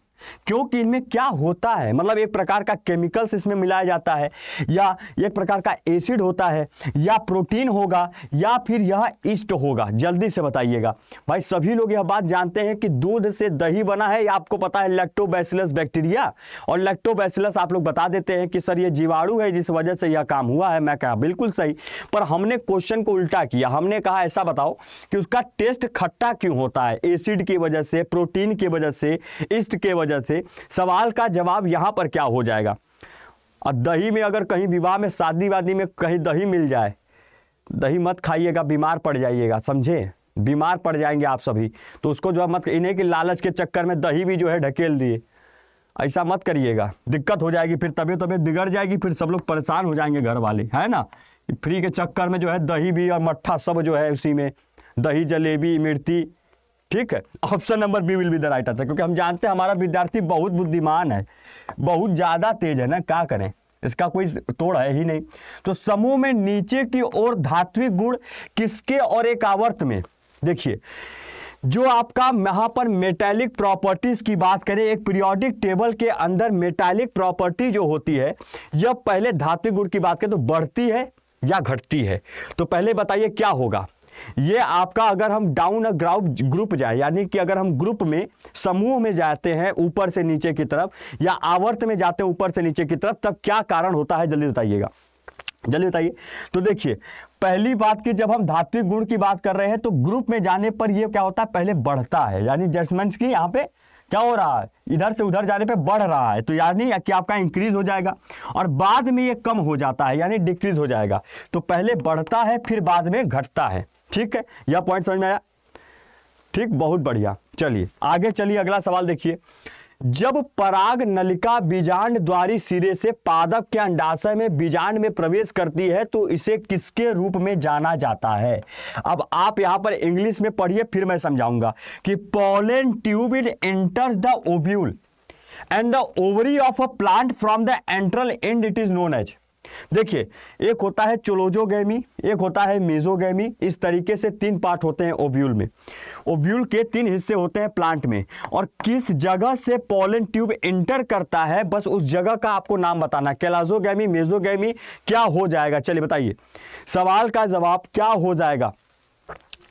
क्योंकि इनमें क्या होता है मतलब एक प्रकार का केमिकल्स इसमें मिलाया जाता है या एक प्रकार का एसिड होता है या प्रोटीन होगा या फिर यह ईस्ट होगा जल्दी से बताइएगा भाई सभी लोग यह बात जानते हैं कि दूध से दही बना है या आपको पता है लेक्टोबैसिलस बैक्टीरिया और लेक्टोबैसिलस आप लोग बता देते हैं कि सर यह जीवाणु है जिस वजह से यह काम हुआ है मैं कहा बिल्कुल सही पर हमने क्वेश्चन को उल्टा किया हमने कहा ऐसा बताओ कि उसका टेस्ट खट्टा क्यों होता है एसिड की वजह से प्रोटीन की वजह से ईस्ट के वजह वजह से सवाल का जवाब यहाँ पर क्या हो जाएगा और दही में अगर कहीं विवाह में शादी वादी में कहीं दही मिल जाए दही मत खाइएगा बीमार पड़ जाइएगा समझे बीमार पड़ जाएंगे आप सभी तो उसको जो है मत इन्हें कि लालच के चक्कर में दही भी जो है ढकेल दिए ऐसा मत करिएगा दिक्कत हो जाएगी फिर तबीयत तबीयत बिगड़ जाएगी फिर सब लोग परेशान हो जाएंगे घर वाले है ना फ्री के चक्कर में जो है दही भी और मट्ठा सब जो है उसी में दही जलेबी मिर्ती ठीक है option number B will be the right answer क्योंकि हम जानते हैं हमारा विद्यार्थी बहुत बुद्धिमान है बहुत ज़्यादा तेज है ना क्या करें इसका कोई तोड़ है ही नहीं तो समूह में नीचे की ओर धात्विक गुण किसके और एक आवर्त में देखिए जो आपका यहां पर मेटालिक प्रॉपर्टीज की बात करें एक पीरियोडिक टेबल के अंदर मेटालिक प्रॉपर्टी जो होती है जब पहले धात्विक गुण की बात करें तो बढ़ती है या घटती है तो पहले बताइए क्या होगा ये आपका अगर हम डाउन अ ग्राउप ग्रुप जाए यानी कि अगर हम ग्रुप में समूह में जाते हैं ऊपर से नीचे की तरफ या आवर्त में जाते हैं ऊपर से नीचे की तरफ तब क्या कारण होता है जल्दी बताइएगा जल्दी बताइए तो देखिए पहली बात की जब हम धात्विक गुण की बात कर रहे हैं तो ग्रुप में जाने पर यह क्या होता है पहले बढ़ता है यानी जसमंच की यहाँ पे क्या हो रहा है इधर से उधर जाने पे बढ़ रहा है तो यानी कि आपका इंक्रीज हो जाएगा और बाद में ये कम हो जाता है यानी डिक्रीज हो जाएगा तो पहले बढ़ता है फिर बाद में घटता है ठीक है यह पॉइंट समझ में आया ठीक बहुत बढ़िया चलिए आगे चलिए अगला सवाल देखिए जब पराग नलिका बीजांड द्वारी सिरे से पादप के अंडाशय में बीजांड में प्रवेश करती है तो इसे किसके रूप में जाना जाता है अब आप यहां पर इंग्लिश में पढ़िए फिर मैं समझाऊंगा कि pollen tube in enter the ovule and the ovary of a plant from the antral end it is known as देखिए एक होता है चोलोजोगेमी एक होता है मेजोगेमी इस तरीके से तीन पार्ट होते हैं ओव्यूल में ओव्यूल के तीन हिस्से होते हैं प्लांट में और किस जगह से पोलन ट्यूब इंटर करता है बस उस जगह का आपको नाम बताना कैलाजोगेमी मेजोगेमी क्या हो जाएगा चलिए बताइए सवाल का जवाब क्या हो जाएगा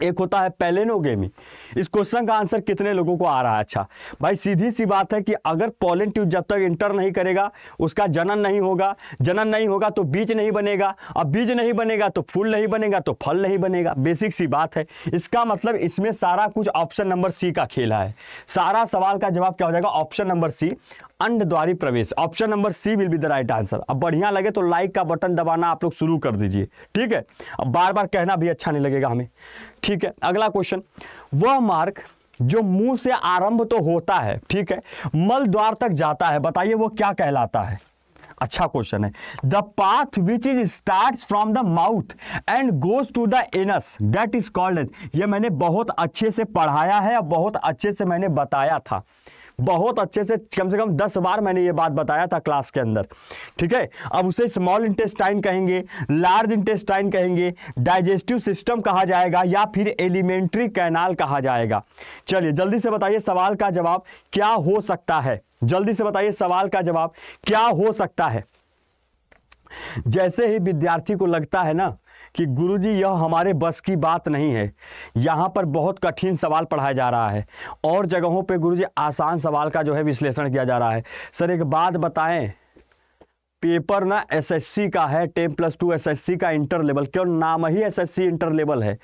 एक होता है पेलेनोगेमी इस क्वेश्चन का आंसर कितने लोगों को आ रहा है अच्छा भाई सीधी सी बात है कि अगर पोलिन ट्यूब जब तक इंटर नहीं करेगा उसका जनन नहीं होगा जनन नहीं होगा तो बीज नहीं बनेगा अब बीज नहीं बनेगा तो फूल नहीं बनेगा तो फल नहीं बनेगा बेसिक सी बात है इसका मतलब इसमें सारा कुछ ऑप्शन नंबर सी का खेला है सारा सवाल का जवाब क्या हो जाएगा ऑप्शन नंबर सी अंडद्वारी प्रवेश option number C will be the right answer अब बढ़िया लगे तो लाइक का बटन दबाना आप लोग शुरू कर दीजिए ठीक है अब बार बार कहना भी अच्छा नहीं लगेगा हमें ठीक है अगला क्वेश्चन वह मार्ग जो मुंह से आरंभ तो होता है ठीक है मल द्वार तक जाता है बताइए वो क्या कहलाता है अच्छा क्वेश्चन है the path which is start from the mouth and goes to the anus that is called ये मैंने बहुत अच्छे से पढ़ाया है और बहुत अच्छे से मैंने बताया था बहुत अच्छे से कम से कम दस बार मैंने ये बात बताया था क्लास के अंदर ठीक है अब उसे स्मॉल इंटेस्टाइन कहेंगे लार्ज इंटेस्टाइन कहेंगे डाइजेस्टिव सिस्टम कहा जाएगा या फिर एलिमेंट्री कैनाल कहा जाएगा चलिए जल्दी से बताइए सवाल का जवाब क्या हो सकता है जल्दी से बताइए सवाल का जवाब क्या हो सकता है जैसे ही विद्यार्थी को लगता है ना कि गुरुजी यह हमारे बस की बात नहीं है यहाँ पर बहुत कठिन सवाल पढ़ाया जा रहा है और जगहों पे गुरुजी आसान सवाल का जो है विश्लेषण किया जा रहा है सर एक बात बताएं पेपर ना एसएससी का है टेन प्लस टू एस का इंटर लेवल क्यों नाम ही एसएससी इंटर लेवल है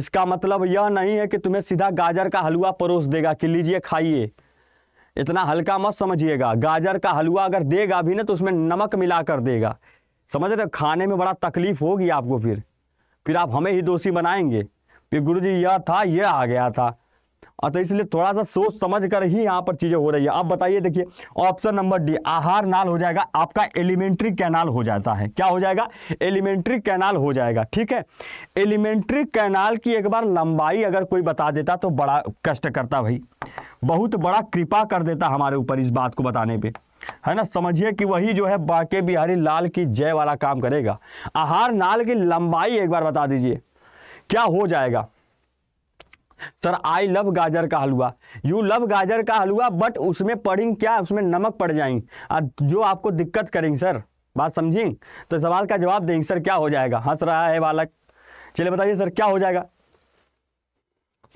इसका मतलब यह नहीं है कि तुम्हें सीधा गाजर का हलवा परोस देगा कि लीजिए खाइए इतना हल्का मत समझिएगा गाजर का हलवा अगर देगा भी ना तो उसमें नमक मिला कर देगा समझ रहे खाने में बड़ा तकलीफ होगी आपको फिर फिर आप हमें ही दोषी बनाएंगे फिर गुरु जी यह था यह आ गया था अतः तो इसलिए थोड़ा सा सोच समझ कर ही यहाँ पर चीज़ें हो रही है आप बताइए देखिए ऑप्शन नंबर डी आहार नाल हो जाएगा आपका एलिमेंट्री कैनाल हो जाता है क्या हो जाएगा एलिमेंट्री कैनाल हो जाएगा ठीक है एलिमेंट्री कैनाल की एक बार लंबाई अगर कोई बता देता तो बड़ा कष्ट करता भाई बहुत बड़ा कृपा कर देता हमारे ऊपर इस बात को बताने पर है ना समझिए कि वही जो है बाके बिहारी लाल की जय वाला काम करेगा आहार नाल की लंबाई एक बार बता दीजिए क्या हो जाएगा सर आई लव गाजर का हलवा यू लव गाजर का हलवा बट उसमें पड़ी क्या उसमें नमक पड़ जाएंगे जो आपको दिक्कत करेंगे सर बात समझेंगे तो सवाल का जवाब देंगे सर क्या हो जाएगा हंस रहा है बालक चलिए बताइए सर क्या हो जाएगा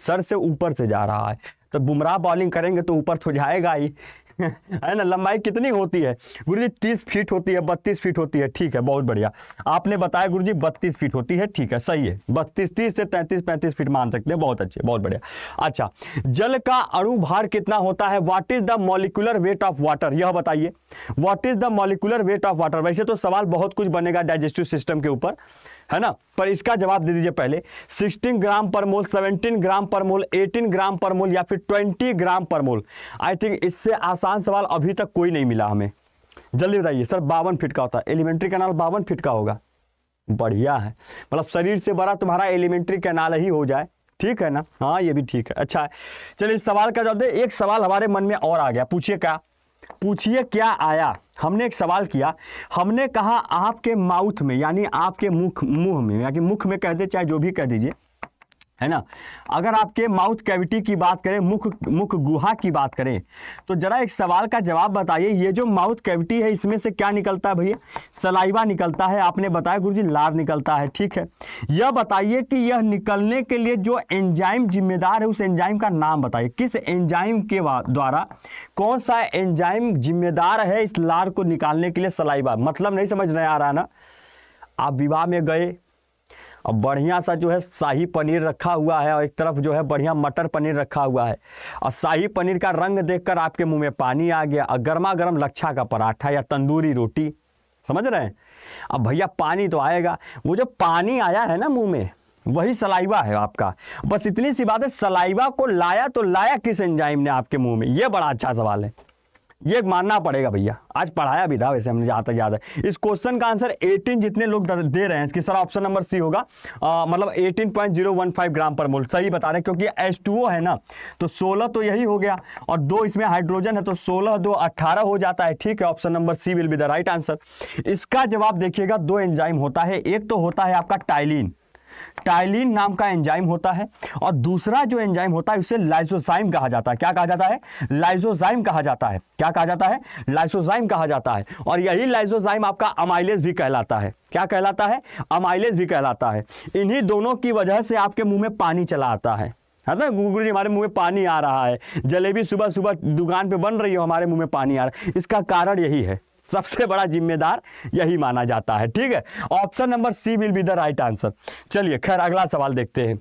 सर से ऊपर से जा रहा है तो बुमराह बॉलिंग करेंगे तो ऊपर तो जाएगा ही है ना लंबाई कितनी होती है गुरु जी तीस फीट होती है बत्तीस फीट होती है ठीक है बहुत बढ़िया आपने बताया गुरु जी बत्तीस फीट होती है ठीक है सही है बत्तीस तीस से तैंतीस पैंतीस फीट मान सकते हैं बहुत अच्छे बहुत बढ़िया अच्छा जल का अणु भार कितना होता है what is the molecular weight of water यह बताइए what is the molecular weight of water वैसे तो सवाल बहुत कुछ बनेगा डाइजेस्टिव सिस्टम के ऊपर है ना पर इसका जवाब दे दीजिए पहले 16 ग्राम पर मोल 17 ग्राम पर मोल 18 ग्राम पर मोल या फिर 20 ग्राम पर मोल आई थिंक इससे आसान सवाल अभी तक कोई नहीं मिला हमें जल्दी बताइए सर बावन फिट का होता है एलिमेंट्री कैनाल बावन फिट का होगा बढ़िया है मतलब शरीर से बड़ा तुम्हारा एलिमेंट्री कैनाल ही हो जाए ठीक है ना हाँ ये भी ठीक है अच्छा है चलिए सवाल का जवाब दे एक सवाल हमारे मन में और आ गया पूछिए क्या पूछिए क्या आया हमने एक सवाल किया हमने कहा आपके माउथ में यानी आपके मुख मुंह में यानी मुख में कह दे चाहे जो भी कह दीजिए है ना अगर आपके माउथ कैविटी की बात करें मुख मुख गुहा की बात करें तो जरा एक सवाल का जवाब बताइए ये जो माउथ कैविटी है इसमें से क्या निकलता है भैया सलाइवा निकलता है आपने बताया गुरुजी लार निकलता है ठीक है यह बताइए कि यह निकलने के लिए जो एंजाइम जिम्मेदार है उस एंजाइम का नाम बताइए किस एंजाइम के द्वारा कौन सा एंजाइम जिम्मेदार है इस लार को निकालने के लिए सलाइवा मतलब नहीं समझ नहीं आ रहा ना आप विवाह में गए और बढ़िया सा जो है शाही पनीर रखा हुआ है और एक तरफ जो है बढ़िया मटर पनीर रखा हुआ है और शाही पनीर का रंग देखकर आपके मुंह में पानी आ गया और गर्मा गर्म लच्छा का पराठा या तंदूरी रोटी समझ रहे हैं अब भैया पानी तो आएगा वो जो पानी आया है ना मुंह में वही सलाइवा है आपका बस इतनी सी बात है सलाइवा को लाया तो लाया किस एंजाइम ने आपके मुंह में ये बड़ा अच्छा सवाल है ये मानना पड़ेगा भैया आज पढ़ाया भी था वैसे हमने जहाँ तक याद है इस क्वेश्चन का आंसर 18 जितने लोग दे रहे हैं इसकी सर ऑप्शन नंबर सी होगा आ, मतलब 18.015 ग्राम पर मोल सही बता रहे हैं क्योंकि H2O है ना तो 16 तो यही हो गया और दो इसमें हाइड्रोजन है तो 16 दो 18 हो जाता है ठीक है option number C will be the right answer इसका जवाब देखिएगा दो एंजाइम होता है एक तो होता है आपका टाइलिन टाइलिन नाम का एंजाइम होता है और दूसरा जो एंजाइम होता है उसे लाइसोजाइम कहा जाता है क्या कहा जाता है लाइसोजाइम कहा जाता है क्या कहा जाता है लाइसोजाइम कहा जाता है और यही लाइसोजाइम आपका अमाइलेज भी कहलाता है क्या कहलाता है अमाइलेज भी कहलाता है इन्हीं दोनों की वजह से आपके मुंह में पानी चला आता है है ना गुरु जी हमारे मुंह में पानी आ रहा है जलेबी सुबह सुबह दुकान पे बन रही हो हमारे मुंह में पानी आ रहा है इसका कारण यही है सबसे बड़ा जिम्मेदार यही माना जाता है ठीक है option number C will be the right answer चलिए खैर अगला सवाल देखते हैं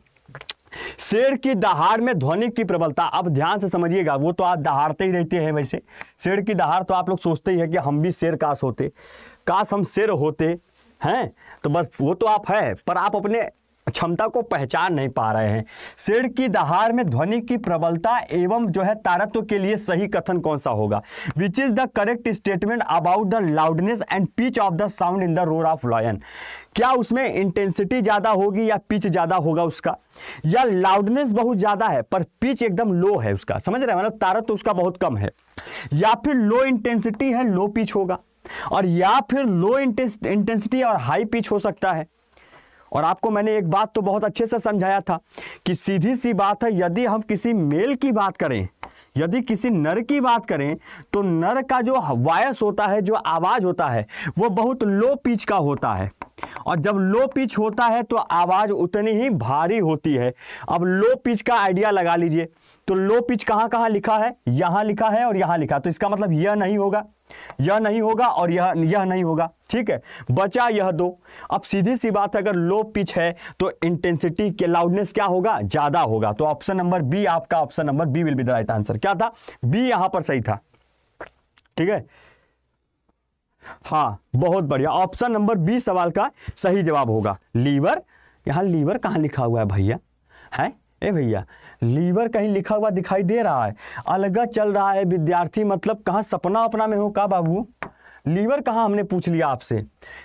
शेर की दहाड़ में ध्वनि की प्रबलता अब ध्यान से समझिएगा वो तो आप दहाड़ते ही रहते हैं वैसे शेर की दहाड़ तो आप लोग सोचते ही है कि हम भी शेर काश होते काश हम शेर होते हैं तो बस वो तो आप है पर आप अपने क्षमता को पहचान नहीं पा रहे हैं शेर की दहार में ध्वनि की प्रबलता एवं जो है तारत्व के लिए सही कथन कौन सा होगा which is the correct statement about the loudness and pitch of the sound in the roar of lion क्या उसमें इंटेंसिटी ज़्यादा होगी या पिच ज़्यादा होगा उसका या लाउडनेस बहुत ज़्यादा है पर पिच एकदम लो है उसका समझ रहे हैं मतलब तारत तो उसका बहुत कम है या फिर लो इंटेंसिटी है लो पिच होगा और या फिर लो इंटेंसिटी और हाई पिच हो सकता है और आपको मैंने एक बात तो बहुत अच्छे से समझाया था कि सीधी सी बात है यदि हम किसी मेल की बात करें यदि किसी नर की बात करें तो नर का जो वॉयस होता है जो आवाज़ होता है वो बहुत लो पिच का होता है और जब लो पिच होता है तो आवाज़ उतनी ही भारी होती है अब लो पिच का आइडिया लगा लीजिए तो लो पिच कहाँ कहाँ लिखा है यहाँ लिखा है और यहाँ लिखा तो इसका मतलब यह नहीं होगा यह नहीं होगा और यह यह नहीं होगा ठीक है बचा यह दो अब सीधी सी बात है अगर लो पिच है तो इंटेंसिटी के लाउडनेस क्या होगा ज्यादा होगा तो ऑप्शन नंबर बी आपका option number B will be the right answer क्या था बी यहां पर सही था ठीक है हाँ बहुत बढ़िया ऑप्शन नंबर बी सवाल का सही जवाब होगा लीवर यहां लीवर कहां लिखा हुआ है भैया है ए भैया लीवर कहीं लिखा हुआ दिखाई दे रहा है अलग चल रहा है विद्यार्थी मतलब कहाँ सपना अपना में हो का बाबू लीवर कहाँ हमने पूछ लिया आपसे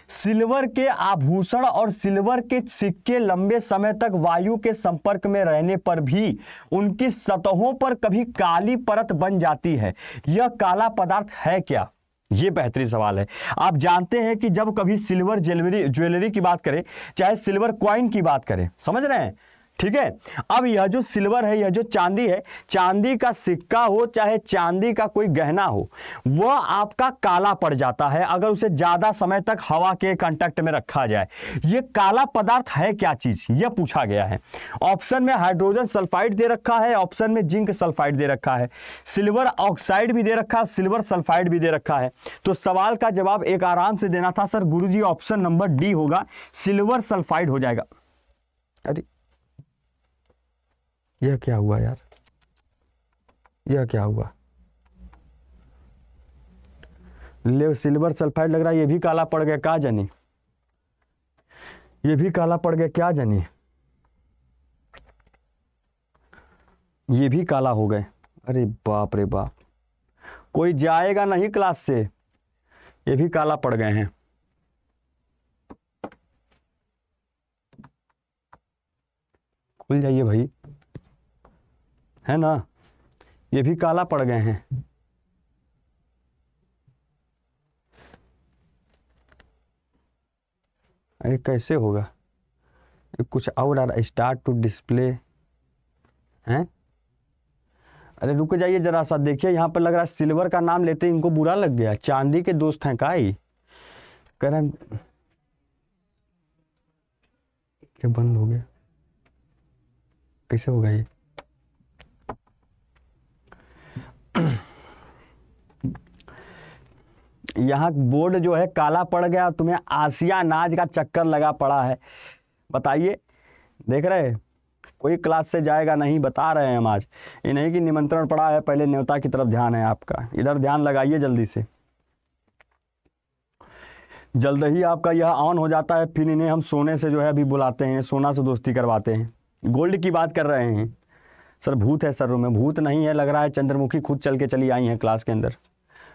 सिल्वर के आभूषण और सिल्वर के सिक्के लंबे समय तक वायु के संपर्क में रहने पर भी उनकी सतहों पर कभी काली परत बन जाती है यह काला पदार्थ है क्या ये बेहतरीन सवाल है आप जानते हैं कि जब कभी सिल्वर ज्वेलरी ज्वेलरी की बात करें चाहे सिल्वर क्वाइन की बात करें समझ रहे हैं ठीक है अब यह जो सिल्वर है यह जो चांदी है चांदी का सिक्का हो चाहे चांदी का कोई गहना हो वह आपका काला पड़ जाता है अगर उसे ज़्यादा समय तक हवा के कांटेक्ट में रखा जाए यह काला पदार्थ है क्या चीज़ यह पूछा गया है ऑप्शन में हाइड्रोजन सल्फाइड दे रखा है ऑप्शन में जिंक सल्फाइड दे रखा है सिल्वर ऑक्साइड भी दे रखा है सिल्वर सल्फाइड भी दे रखा है तो सवाल का जवाब एक आराम से देना था सर गुरु ऑप्शन नंबर डी होगा सिल्वर सल्फाइड हो जाएगा अरे यह क्या हुआ यार यह क्या हुआ ले सिल्वर सल्फाइड लग रहा है ये भी काला पड़ गया क्या जानी ये भी काला पड़ गया क्या जानी ये भी काला हो गए अरे बाप रे बाप कोई जाएगा नहीं क्लास से ये भी काला पड़ गए हैं खुल जाइए भाई है ना ये भी काला पड़ गए हैं अरे कैसे होगा कुछ और आ रहा स्टार्ट टू डिस्प्ले हैं अरे रुक जाइए जरा सा देखिए यहाँ पर लग रहा है सिल्वर का नाम लेते इनको बुरा लग गया चांदी के दोस्त हैं का कह रहे क्या बंद हो गया कैसे होगा ये यहाँ बोर्ड जो है काला पड़ गया तुम्हें आसिया नाज का चक्कर लगा पड़ा है बताइए देख रहे कोई क्लास से जाएगा नहीं बता रहे हैं हम आज ये नहीं कि निमंत्रण पड़ा है पहले न्योता की तरफ ध्यान है आपका इधर ध्यान लगाइए जल्दी से जल्द ही आपका यह ऑन हो जाता है फिर इन्हें हम सोने से जो है अभी बुलाते हैं सोना से दोस्ती करवाते हैं गोल्ड की बात कर रहे हैं सर भूत है सर में भूत नहीं है लग रहा है चंद्रमुखी खुद चल के चली आई है क्लास के अंदर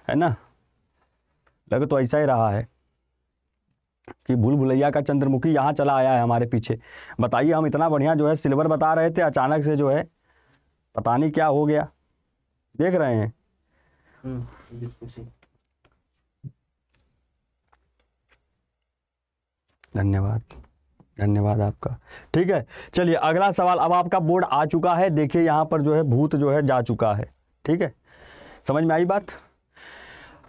है ना लग तो ऐसा ही रहा है कि भूल भुलैया का चंद्रमुखी यहाँ चला आया है हमारे पीछे बताइए हम इतना बढ़िया जो है सिल्वर बता रहे थे अचानक से जो है पता नहीं क्या हो गया देख रहे हैं हम्म, धन्यवाद धन्यवाद आपका ठीक है चलिए अगला सवाल अब आपका बोर्ड आ चुका है देखिए यहाँ पर जो है भूत जो है जा चुका है ठीक है समझ में आई बात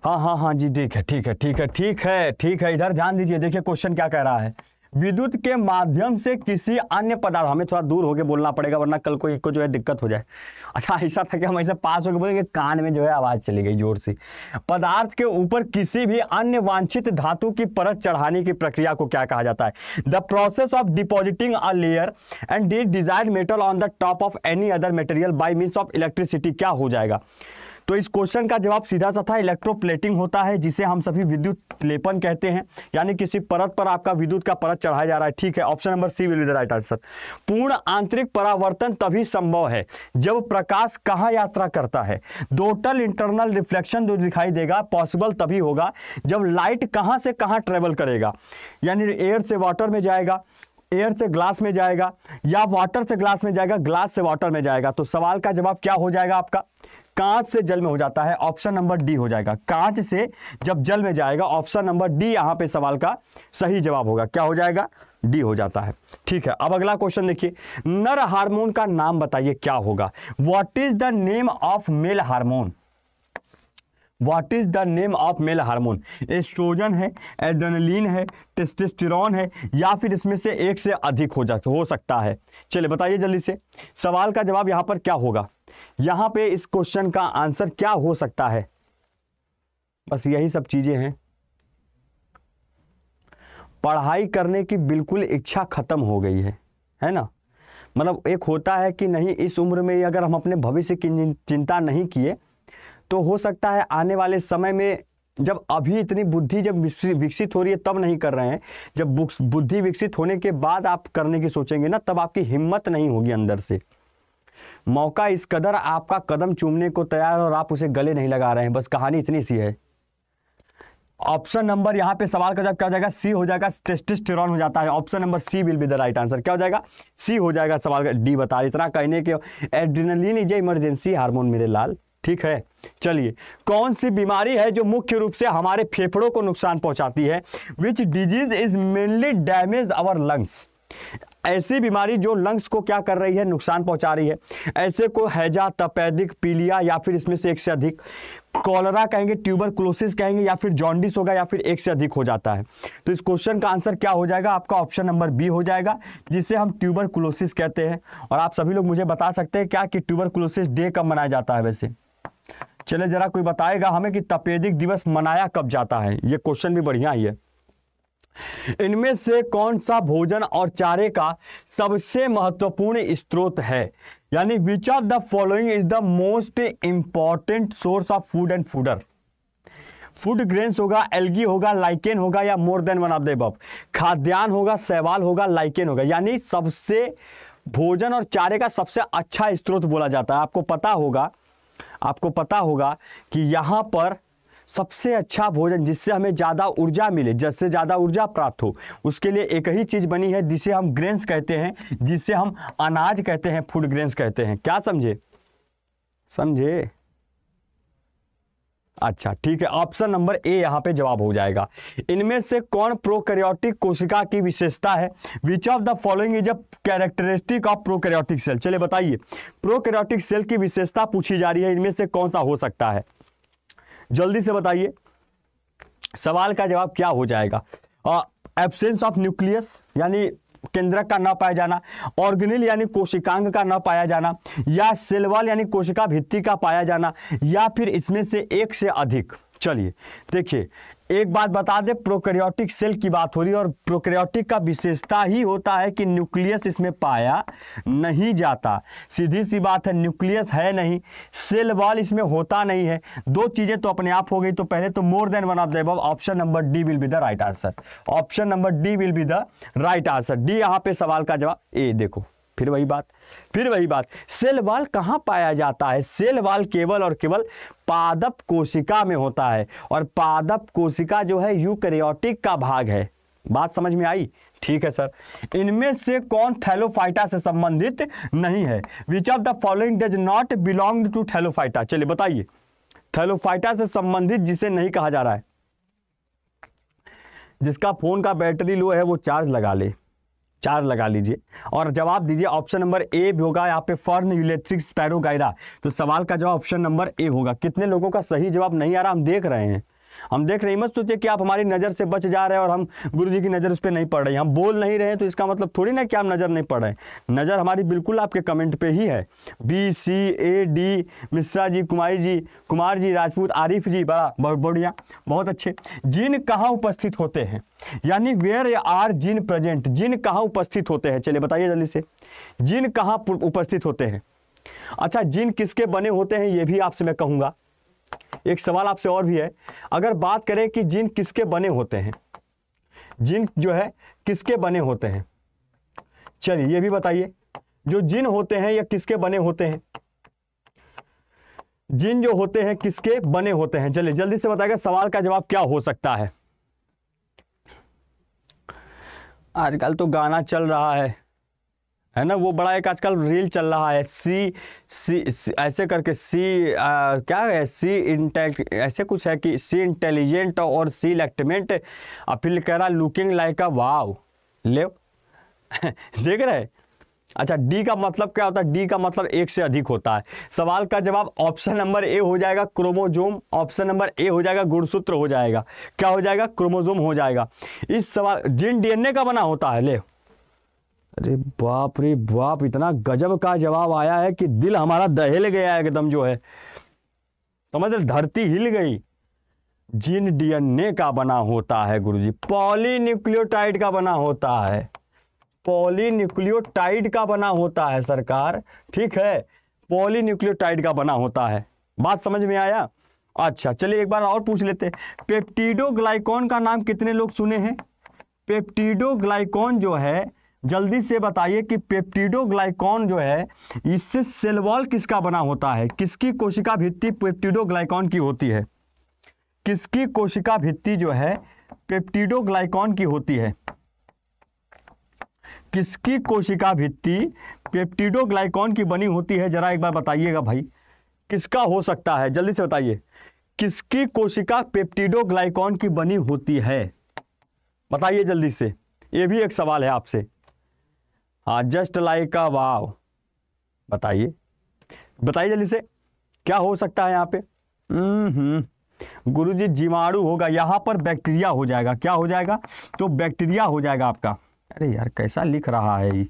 हाँ हाँ हाँ जी ठीक है ठीक है ठीक है ठीक है ठीक है इधर ध्यान दीजिए देखिए क्वेश्चन क्या कह रहा है विद्युत के माध्यम से किसी अन्य पदार्थ हमें थोड़ा दूर होकर बोलना पड़ेगा वरना कल एक को जो है दिक्कत हो जाए अच्छा ऐसा था कि हम ऐसे पास होकर बोलेंगे कान में जो है आवाज़ चली गई जोर से पदार्थ के ऊपर किसी भी अन्य वांछित धातु की परत चढ़ाने की प्रक्रिया को क्या कहा जाता है the process of depositing a layer and the desired metal on the top of any other material by mean of electricity क्या हो जाएगा तो इस क्वेश्चन का जवाब सीधा सा था इलेक्ट्रोप्लेटिंग होता है जिसे हम सभी विद्युत लेपन कहते हैं यानी किसी परत पर आपका विद्युत का परत चढ़ाया जा रहा है ठीक है option number C will right answer पूर्ण आंतरिक परावर्तन तभी संभव है जब प्रकाश कहाँ यात्रा करता है टोटल इंटरनल रिफ्लेक्शन जो दिखाई देगा पॉसिबल तभी होगा जब लाइट कहाँ से कहाँ ट्रेवल करेगा यानी एयर से वाटर में जाएगा एयर से ग्लास में जाएगा या वाटर से ग्लास में जाएगा ग्लास से वाटर में जाएगा तो सवाल का जवाब क्या हो जाएगा आपका कांच से जल में हो जाता है ऑप्शन नंबर डी हो जाएगा कांच से जब जल में जाएगा ऑप्शन नंबर डी यहां पे सवाल का सही जवाब होगा क्या हो जाएगा डी हो जाता है ठीक है अब अगला क्वेश्चन देखिए नर हार्मोन का नाम बताइए क्या होगा what is the name of male hormone what is the name of male hormone oestrogen है एड्रेनलिन है टेस्टेस्टेरॉन है या फिर इसमें से एक से अधिक हो जा हो सकता है चलिए बताइए जल्दी से सवाल का जवाब यहाँ पर क्या होगा यहां पे इस क्वेश्चन का आंसर क्या हो सकता है बस यही सब चीजें हैं पढ़ाई करने की बिल्कुल इच्छा खत्म हो गई है है ना मतलब एक होता है कि नहीं इस उम्र में अगर हम अपने भविष्य की चिंता नहीं किए तो हो सकता है आने वाले समय में जब अभी इतनी बुद्धि जब विकसित हो रही है तब नहीं कर रहे हैं जब बुद्धि विकसित होने के बाद आप करने की सोचेंगे ना तब आपकी हिम्मत नहीं होगी अंदर से मौका इस कदर आपका कदम चूमने को तैयार और आप उसे गले नहीं लगा रहे हैं बस कहानी इतनी सी है ऑप्शन नंबर यहां पे सवाल का जब क्या हो जाएगा सी हो जाएगा टेस्टिस्टेरॉन हो जाता है option number C will be the right answer क्या हो जाएगा सी हो जाएगा सवाल का डी बता इतना कहने के एड्रिनलिन इज इमरजेंसी हार्मोन मेरे लाल ठीक है चलिए कौन सी बीमारी है जो मुख्य रूप से हमारे फेफड़ों को नुकसान पहुंचाती है which disease is mainly damage our lungs ऐसी बीमारी जो लंग्स को क्या कर रही है नुकसान पहुंचा रही है ऐसे को हैजा तपैदिक पीलिया या फिर इसमें से एक से अधिक कॉलरा कहेंगे ट्यूबर क्लोसिस कहेंगे या फिर जॉन्डिस होगा या फिर एक से अधिक हो जाता है तो इस क्वेश्चन का आंसर क्या हो जाएगा आपका ऑप्शन नंबर बी हो जाएगा जिसे हम ट्यूबर क्लोसिस कहते हैं और आप सभी लोग मुझे बता सकते हैं क्या कि ट्यूबर क्लोसिस डे कब मनाया जाता है वैसे चले जरा कोई बताएगा हमें कि तपेदिक दिवस मनाया कब जाता है ये क्वेश्चन भी बढ़िया ही है इनमें से कौन सा भोजन और चारे का सबसे महत्वपूर्ण स्रोत है यानी which of the following is the most important source of food and fodder food grains होगा एल्गी होगा लाइकेन होगा या more than one of the खाद्यान्न होगा सवाल होगा लाइकेन होगा यानी सबसे भोजन और चारे का सबसे अच्छा स्रोत बोला जाता है आपको पता होगा आपको पता होगा कि यहाँ पर सबसे अच्छा भोजन जिससे हमें ज़्यादा ऊर्जा मिले जिससे ज़्यादा ऊर्जा प्राप्त हो उसके लिए एक ही चीज़ बनी है जिसे हम ग्रेन्स कहते हैं जिसे हम अनाज कहते हैं फूड ग्रेन्स कहते हैं क्या समझे समझे अच्छा ठीक है ऑप्शन नंबर ए यहाँ पे जवाब हो जाएगा इनमें से कौन प्रोकैरियोटिक कोशिका की विशेषता है which of the following is a characteristic of prokaryotic cell चलिए बताइए प्रोकैरियोटिक सेल की विशेषता पूछी जा रही है इनमें से कौन सा हो सकता है जल्दी से बताइए सवाल का जवाब क्या हो जाएगा एब्सेंस ऑफ न्यूक्लियस यानी केंद्रक का न पाया जाना ऑर्गेनिल यानी कोशिकांग का न पाया जाना या सेलवाल यानी कोशिका भित्ति का पाया जाना या फिर इसमें से एक से अधिक चलिए देखिए एक बात बता दें प्रोकैरियोटिक सेल की बात हो रही है और प्रोकैरियोटिक का विशेषता ही होता है कि न्यूक्लियस इसमें पाया नहीं जाता सीधी सी बात है न्यूक्लियस है नहीं सेल वॉल इसमें होता नहीं है दो चीज़ें तो अपने आप हो गई तो पहले तो more than one of the above option number D will be the right answer option number D will be the right answer D यहाँ पे सवाल का जवाब ए देखो फिर वही बात फिर वही बात सेल वाल कहाँ पाया जाता है सेल वाल केवल और केवल पादप कोशिका में होता है और पादप कोशिका जो है यूकैरियोटिक का भाग है बात समझ में आई ठीक है सर इनमें से कौन थैलोफाइटा से संबंधित नहीं है which of the following does not belong to Thallophyta चलिए बताइए थैलोफाइटा से संबंधित जिसे नहीं कहा जा रहा है जिसका फोन का बैटरी लो है वो चार्ज लगा ले चार लगा लीजिए और जवाब दीजिए ऑप्शन नंबर ए भी होगा यहाँ पे फर्न यूलेक्ट्रिक स्पैरो गायरा तो सवाल का जवाब ऑप्शन नंबर ए होगा कितने लोगों का सही जवाब नहीं आ रहा हम देख रहे हैं हम देख रहे हैं मत सोचिए तो कि आप हमारी नज़र से बच जा रहे हैं और हम गुरु जी की नज़र उस पर नहीं पड़ रही हम बोल नहीं रहे तो इसका मतलब थोड़ी ना कि आप नज़र नहीं पड़ रहे नज़र हमारी बिल्कुल आपके कमेंट पर ही है B C A D Mishra ji Kumari ji Kumar ji Rajput Arif ji बड़ा बहुत बढ़िया बहुत अच्छे जिन कहाँ उपस्थित होते हैं यानी where are genes present genes कहाँ उपस्थित होते हैं चलिए बताइए जल्दी से जिन कहाँ उपस्थित होते हैं अच्छा जिन किसके बने होते हैं ये भी आपसे मैं कहूँगा एक सवाल आपसे और भी है अगर बात करें कि जिन किसके बने होते हैं जिन जो है किसके बने होते हैं चलिए ये भी बताइए जो जिन होते हैं या किसके बने होते हैं जिन जो होते हैं किसके बने होते हैं चलिए जल्दी से बताएगा सवाल का जवाब क्या हो सकता है आजकल तो गाना चल रहा है है ना वो बड़ा एक आजकल रील चल रहा है सी सी, सी ऐसे करके सी आ, क्या है सी इंटेल ऐसे कुछ है कि सी इंटेलिजेंट और सी इलेक्टमेंट अपील करा लुकिंग लाइक अ वाव ले देख रहे अच्छा डी का मतलब क्या होता है डी का मतलब एक से अधिक होता है सवाल का जवाब ऑप्शन नंबर ए हो जाएगा क्रोमोजोम ऑप्शन नंबर ए हो जाएगा गुणसूत्र हो जाएगा क्या हो जाएगा क्रोमोजोम हो जाएगा इस सवाल जिन डीएनए का बना होता है ले अरे बाप रे बाप इतना गजब का जवाब आया है कि दिल हमारा दहेल गया एकदम जो है समझ तो धरती हिल गई जिन डीएनए का बना होता है गुरुजी पॉलीन्यूक्लियोटाइड का बना होता है पॉलीन्यूक्लियोटाइड का बना होता है सरकार ठीक है पॉलीन्यूक्लियोटाइड का बना होता है बात समझ में आया अच्छा चलिए एक बार और पूछ लेते पेप्टीडो का नाम कितने लोग सुने हैं पेप्टीडो जो है जल्दी से बताइए कि पेप्टिडोग्लाइकॉन जो है इससे सेलवॉल किसका बना होता है किसकी कोशिका भित्ति पेप्टिडोग्लाइकॉन की होती है किसकी कोशिका भित्ति जो है पेप्टिडोग्लाइकॉन की होती है किसकी कोशिका भित्ति पेप्टिडोग्लाइकॉन की बनी होती है जरा एक बार बताइएगा भाई किसका हो सकता है जल्दी से बताइए किसकी कोशिका पेप्टिडोग्लाइकॉन की बनी होती है बताइए जल्दी से ये भी एक सवाल है आपसे हाँ जस्ट लाइक अ वाव बताइए बताइए जल्दी से क्या हो सकता है यहाँ पे गुरु जी जीवाणु होगा यहाँ पर बैक्टीरिया हो जाएगा क्या हो जाएगा तो बैक्टीरिया हो जाएगा आपका अरे यार कैसा लिख रहा है ये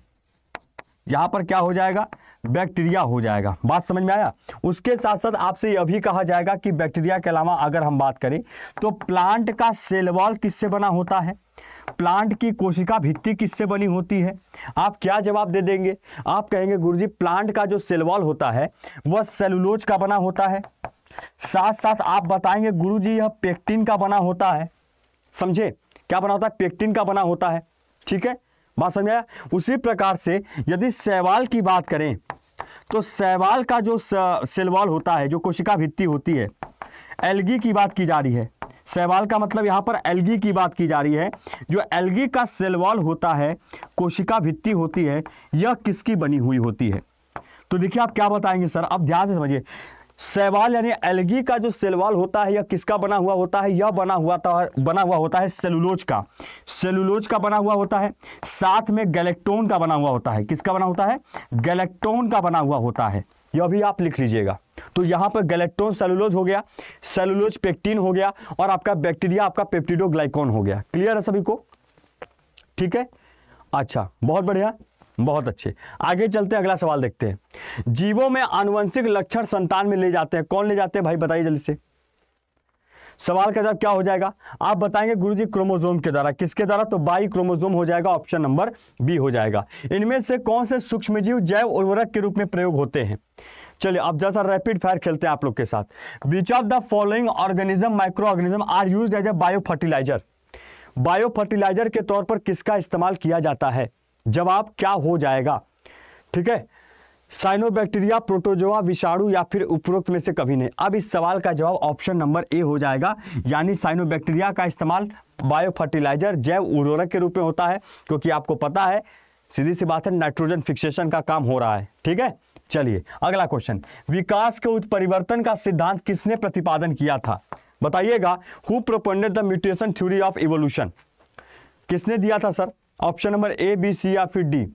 यहाँ पर क्या हो जाएगा बैक्टीरिया हो जाएगा बात समझ में आया उसके साथ साथ आपसे यह भी कहा जाएगा कि बैक्टीरिया के अलावा अगर हम बात करें तो प्लांट का सेलवॉल किससे बना होता है प्लांट की कोशिका भित्ति किससे बनी होती है आप क्या जवाब दे देंगे आप कहेंगे गुरुजी प्लांट का जो सेलवॉल होता है वह सेलुलोज का बना होता है साथ साथ आप बताएंगे गुरुजी यह पेक्टिन का बना होता है समझे क्या बना होता है पेक्टिन का बना होता है ठीक है बात समझाया उसी प्रकार से यदि सेवाल की बात करें तो सवाल का जो सेलवॉल होता है जो कोशिका भित्ति होती है एलगी की बात की जा रही है सेवाल का मतलब यहाँ पर एलगी की बात की जा रही है जो एलगी का सेलवॉल होता है कोशिका भित्ति होती है यह किसकी बनी हुई होती है तो देखिए आप क्या बताएंगे सर अब ध्यान से समझिए सेवाल यानी एलगी का जो सेलवाल होता है यह किसका बना हुआ होता है यह बना हुआ था बना हुआ होता है सेलुलोज का सेलुलोज का बना हुआ होता है साथ में गैलेक्टोन का बना हुआ होता है किसका बना होता है गैलेक्टोन का बना हुआ होता है यह भी आप लिख लीजिएगा तो यहाँ पर गलेक्टोन सेलुलोज हो गया सेलुलोज पेक्टिन हो गया और आपका बैक्टीरिया आपका पेप्टिडोग्लाइकॉन हो गया क्लियर है सभी को ठीक है अच्छा बहुत बढ़िया बहुत अच्छे आगे चलते हैं अगला सवाल देखते हैं जीवों में आनुवंशिक लक्षण संतान में ले जाते हैं कौन ले जाते हैं भाई बताइए जल्दी से सवाल का जवाब क्या हो जाएगा आप बताएंगे गुरु जी क्रोमोजोम के द्वारा किसके द्वारा तो बाई क्रोमोजोम हो जाएगा ऑप्शन नंबर बी हो जाएगा इनमें से कौन से सूक्ष्मजीव जैव उर्वरक के रूप में प्रयोग होते हैं चलिए अब जैसा रैपिड फायर खेलते हैं आप लोग के साथ which of the following organism micro organism are use as a bio fertiliser bio fertiliser के तौर पर किसका इस्तेमाल किया जाता है जवाब क्या हो जाएगा ठीक है साइनोबैक्टीरिया प्रोटोजोआ विषाणु या फिर उपरोक्त में से कभी नहीं अब इस सवाल का जवाब ऑप्शन नंबर ए हो जाएगा यानी साइनोबैक्टीरिया का इस्तेमाल बायो फर्टिलाइजर जैव उर्वरक के रूप में होता है क्योंकि आपको पता है सीधी सी बात है नाइट्रोजन फिक्सेशन का काम हो रहा है ठीक है चलिए अगला क्वेश्चन विकास के उत्परिवर्तन का सिद्धांत किसने प्रतिपादन किया था बताइएगा who proposed the mutation theory of evolution किसने दिया था sir option number A B C या फिर डी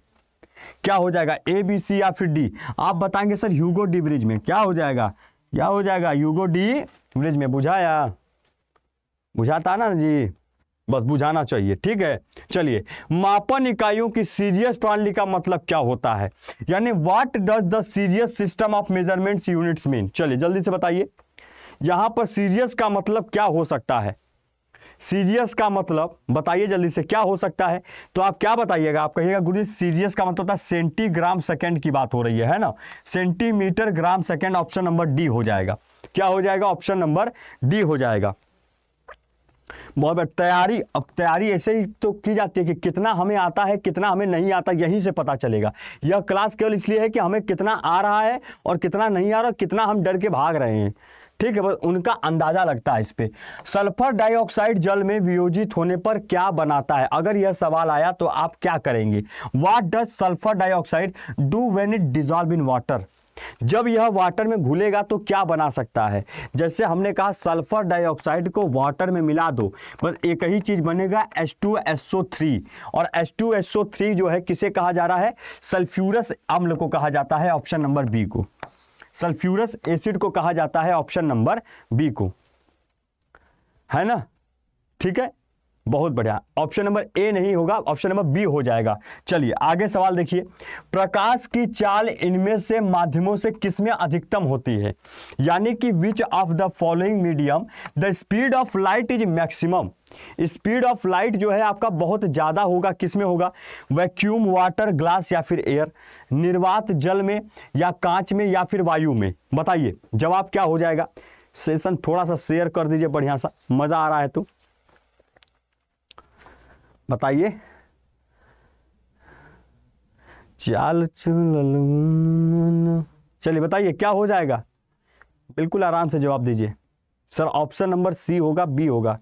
क्या हो जाएगा ए बी सी या फिर डी आप बताएंगे सर ह्यूगो डी ब्रिज में क्या हो जाएगा क्या हो जाएगा ह्यूगो डी ब्रिज में बुझाया बुझाता ना जी बस बुझाना चाहिए ठीक है चलिए मापन इकाइयों की सीजीएस प्रणाली का मतलब क्या होता है यानी what does the CGS system of measurements units mean चलिए जल्दी से बताइए यहां पर सीजीएस का मतलब क्या हो सकता है सीजीएस का मतलब बताइए जल्दी से क्या हो सकता है तो आप क्या बताइएगा आप कहिएगा गुरु जी सीजीएस का मतलब था सेंटीग्राम सेकेंड की बात हो रही है, है ना centimetre gram second option number D हो जाएगा क्या हो जाएगा ऑप्शन नंबर डी हो जाएगा बहुत तैयारी अब तैयारी ऐसे ही तो की जाती है कि कितना हमें आता है कितना हमें नहीं आता यहीं से पता चलेगा यह क्लास केवल इसलिए है कि हमें कितना आ रहा है और कितना नहीं आ रहा कितना हम डर के भाग रहे हैं ठीक है बस उनका अंदाजा लगता है इस पर सल्फर डाइऑक्साइड जल में वियोजित होने पर क्या बनाता है अगर यह सवाल आया तो आप क्या करेंगे what does sulphur dioxide do when it dissolve in water जब यह वाटर में घुलेगा तो क्या बना सकता है जैसे हमने कहा सल्फर डाइऑक्साइड को वाटर में मिला दो बस एक ही चीज़ बनेगा H2SO3 और H2SO3 जो है किसे कहा जा रहा है सल्फ्यूरस अम्ल को कहा जाता है ऑप्शन नंबर बी को सल्फ्यूरस एसिड को कहा जाता है ऑप्शन नंबर बी को है ना ठीक है बहुत बढ़िया ऑप्शन नंबर ए नहीं होगा ऑप्शन नंबर बी हो जाएगा चलिए आगे सवाल देखिए प्रकाश की चाल इनमें से माध्यमों से किसमें अधिकतम होती है यानी कि which of the following medium the speed of light is maximum speed of light जो है आपका बहुत ज़्यादा होगा किस में होगा वैक्यूम वाटर ग्लास या फिर एयर निर्वात जल में या कांच में या फिर वायु में बताइए जवाब क्या हो जाएगा सेशन थोड़ा सा शेयर कर दीजिए बढ़िया सा मज़ा आ रहा है तो बताइए चाल चलिए बताइए क्या हो जाएगा बिल्कुल आराम से जवाब दीजिए सर ऑप्शन नंबर सी होगा बी होगा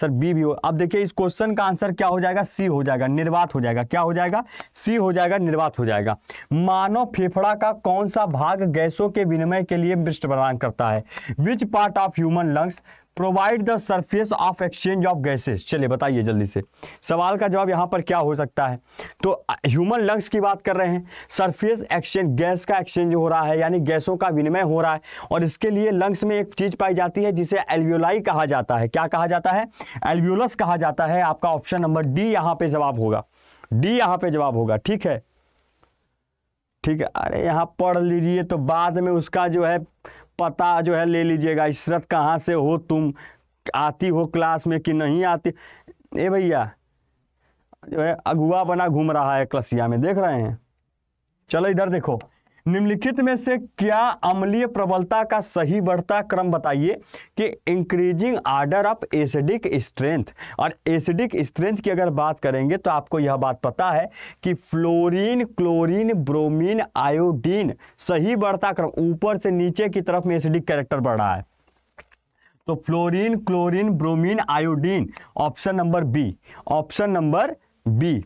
सर बी भी हो अब देखिए इस क्वेश्चन का आंसर क्या हो जाएगा सी हो जाएगा निर्वात हो जाएगा क्या हो जाएगा सी हो जाएगा निर्वात हो जाएगा मानव फेफड़ा का कौन सा भाग गैसों के विनिमय के लिए पृष्ठ प्रदान करता है which part of human lungs provide the surface of exchange of gases चलिए बताइए जल्दी से सवाल का जवाब यहाँ पर क्या हो सकता है तो ह्यूमन लंग्स की बात कर रहे हैं सरफेस एक्सचेंज गैस का एक्सचेंज हो रहा है यानी गैसों का विनिमय हो रहा है और इसके लिए लंग्स में एक चीज पाई जाती है जिसे एल्वियोलाई कहा जाता है क्या कहा जाता है एल्वियोलस कहा जाता है आपका ऑप्शन नंबर डी यहाँ पे जवाब होगा डी यहाँ पे जवाब होगा ठीक है ठीक है अरे यहाँ पढ़ लीजिए तो बाद में उसका जो है पता जो है ले लीजिएगा इशरत कहाँ से हो तुम आती हो क्लास में कि नहीं आती ए भैया जो है अगुआ बना घूम रहा है क्लसिया में देख रहे हैं चलो इधर देखो निम्नलिखित में से क्या अम्लीय प्रबलता का सही बढ़ता क्रम बताइए कि increasing order of acidic strength और एसिडिक स्ट्रेंथ की अगर बात करेंगे तो आपको यह बात पता है कि फ्लोरीन क्लोरीन ब्रोमीन आयोडीन सही बढ़ता क्रम ऊपर से नीचे की तरफ में एसिडिक कैरेक्टर बढ़ रहा है तो fluorine chlorine bromine iodine option number B option number B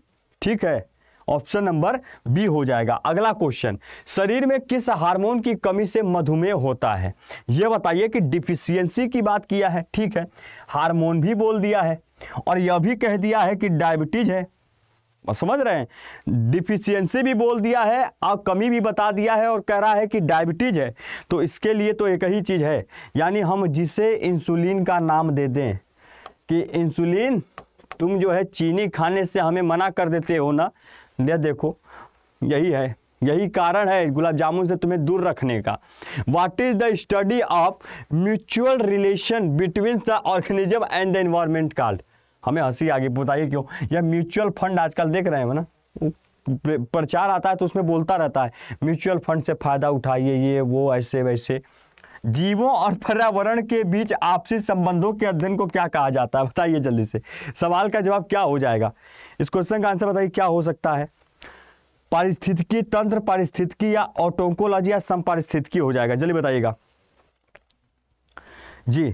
ठीक है ऑप्शन नंबर बी हो जाएगा अगला क्वेश्चन शरीर में किस हार्मोन की कमी से मधुमेह होता है यह बताइए कि डिफिशियंसी की बात किया है ठीक है हार्मोन भी बोल दिया है और यह भी कह दिया है कि डायबिटीज है समझ रहे हैं डिफिशियंसी भी बोल दिया है और कमी भी बता दिया है और कह रहा है कि डायबिटीज है तो इसके लिए तो एक ही चीज़ है यानी हम जिसे इंसुलिन का नाम दे दें कि इंसुलिन तुम जो है चीनी खाने से हमें मना कर देते हो ना यह देखो यही है यही कारण है गुलाब जामुन से तुम्हें दूर रखने का what is the study of mutual relation between the organism and the environment called हमें हंसी आगे बताइए क्यों यह म्यूचुअल फंड आजकल देख रहे हैं ना प्रचार आता है तो उसमें बोलता रहता है म्यूचुअल फंड से फ़ायदा उठाइए ये वो ऐसे वैसे जीवों और पर्यावरण के बीच आपसी संबंधों के अध्ययन को क्या कहा जाता है बताइए जल्दी से सवाल का जवाब क्या हो जाएगा इस क्वेश्चन का आंसर बताइए क्या हो सकता है पारिस्थितिकी तंत्र पारिस्थितिकी या ऑटोकोलॉजी या समपारिस्थितिकी हो जाएगा जल्दी बताइएगा जी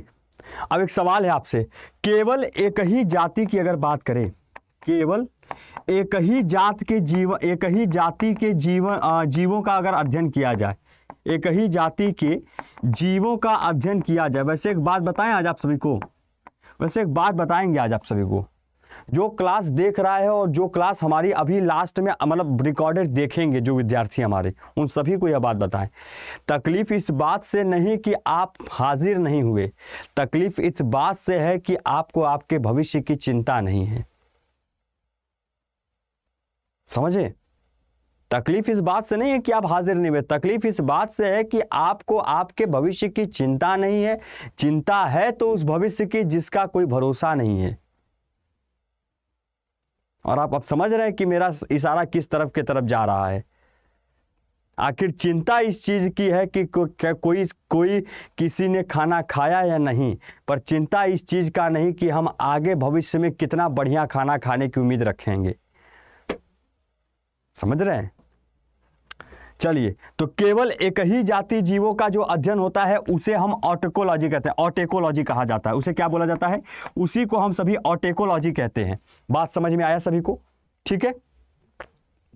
अब एक सवाल है आपसे केवल एक ही जाति की अगर बात करें केवल एक ही जात के जीव एक ही जाति के जीवन जीवों का अगर अध्ययन किया जाए एक ही जाति के जीवों का अध्ययन किया जाए वैसे एक बात बताएं आज आप सभी को वैसे एक बात बताएंगे आज आप सभी को जो क्लास देख रहा है और जो क्लास हमारी अभी लास्ट में मतलब रिकॉर्डेड देखेंगे जो विद्यार्थी हमारे उन सभी को यह बात बताएं तकलीफ़ इस बात से नहीं कि आप हाजिर नहीं हुए तकलीफ़ इस बात से है कि आपको आपके भविष्य की चिंता नहीं है समझे तकलीफ इस बात से नहीं है कि आप हाजिर नहीं हुए तकलीफ इस बात से है कि आपको आपके भविष्य की चिंता नहीं है चिंता है तो उस भविष्य की जिसका कोई भरोसा नहीं है और आप अब समझ रहे हैं कि मेरा इशारा किस तरफ के तरफ जा रहा है आखिर चिंता इस चीज़ की है कि को, क्या कोई कोई किसी ने खाना खाया या नहीं पर चिंता इस चीज़ का नहीं कि हम आगे भविष्य में कितना बढ़िया खाना खाने की उम्मीद रखेंगे समझ रहे हैं चलिए तो केवल एक ही जाति जीवों का जो अध्ययन होता है उसे हम ऑटेकोलॉजी कहते हैं ऑटेकोलॉजी कहा जाता है उसे क्या बोला जाता है उसी को हम सभी ऑटेकोलॉजी कहते हैं बात समझ में आया सभी को ठीक है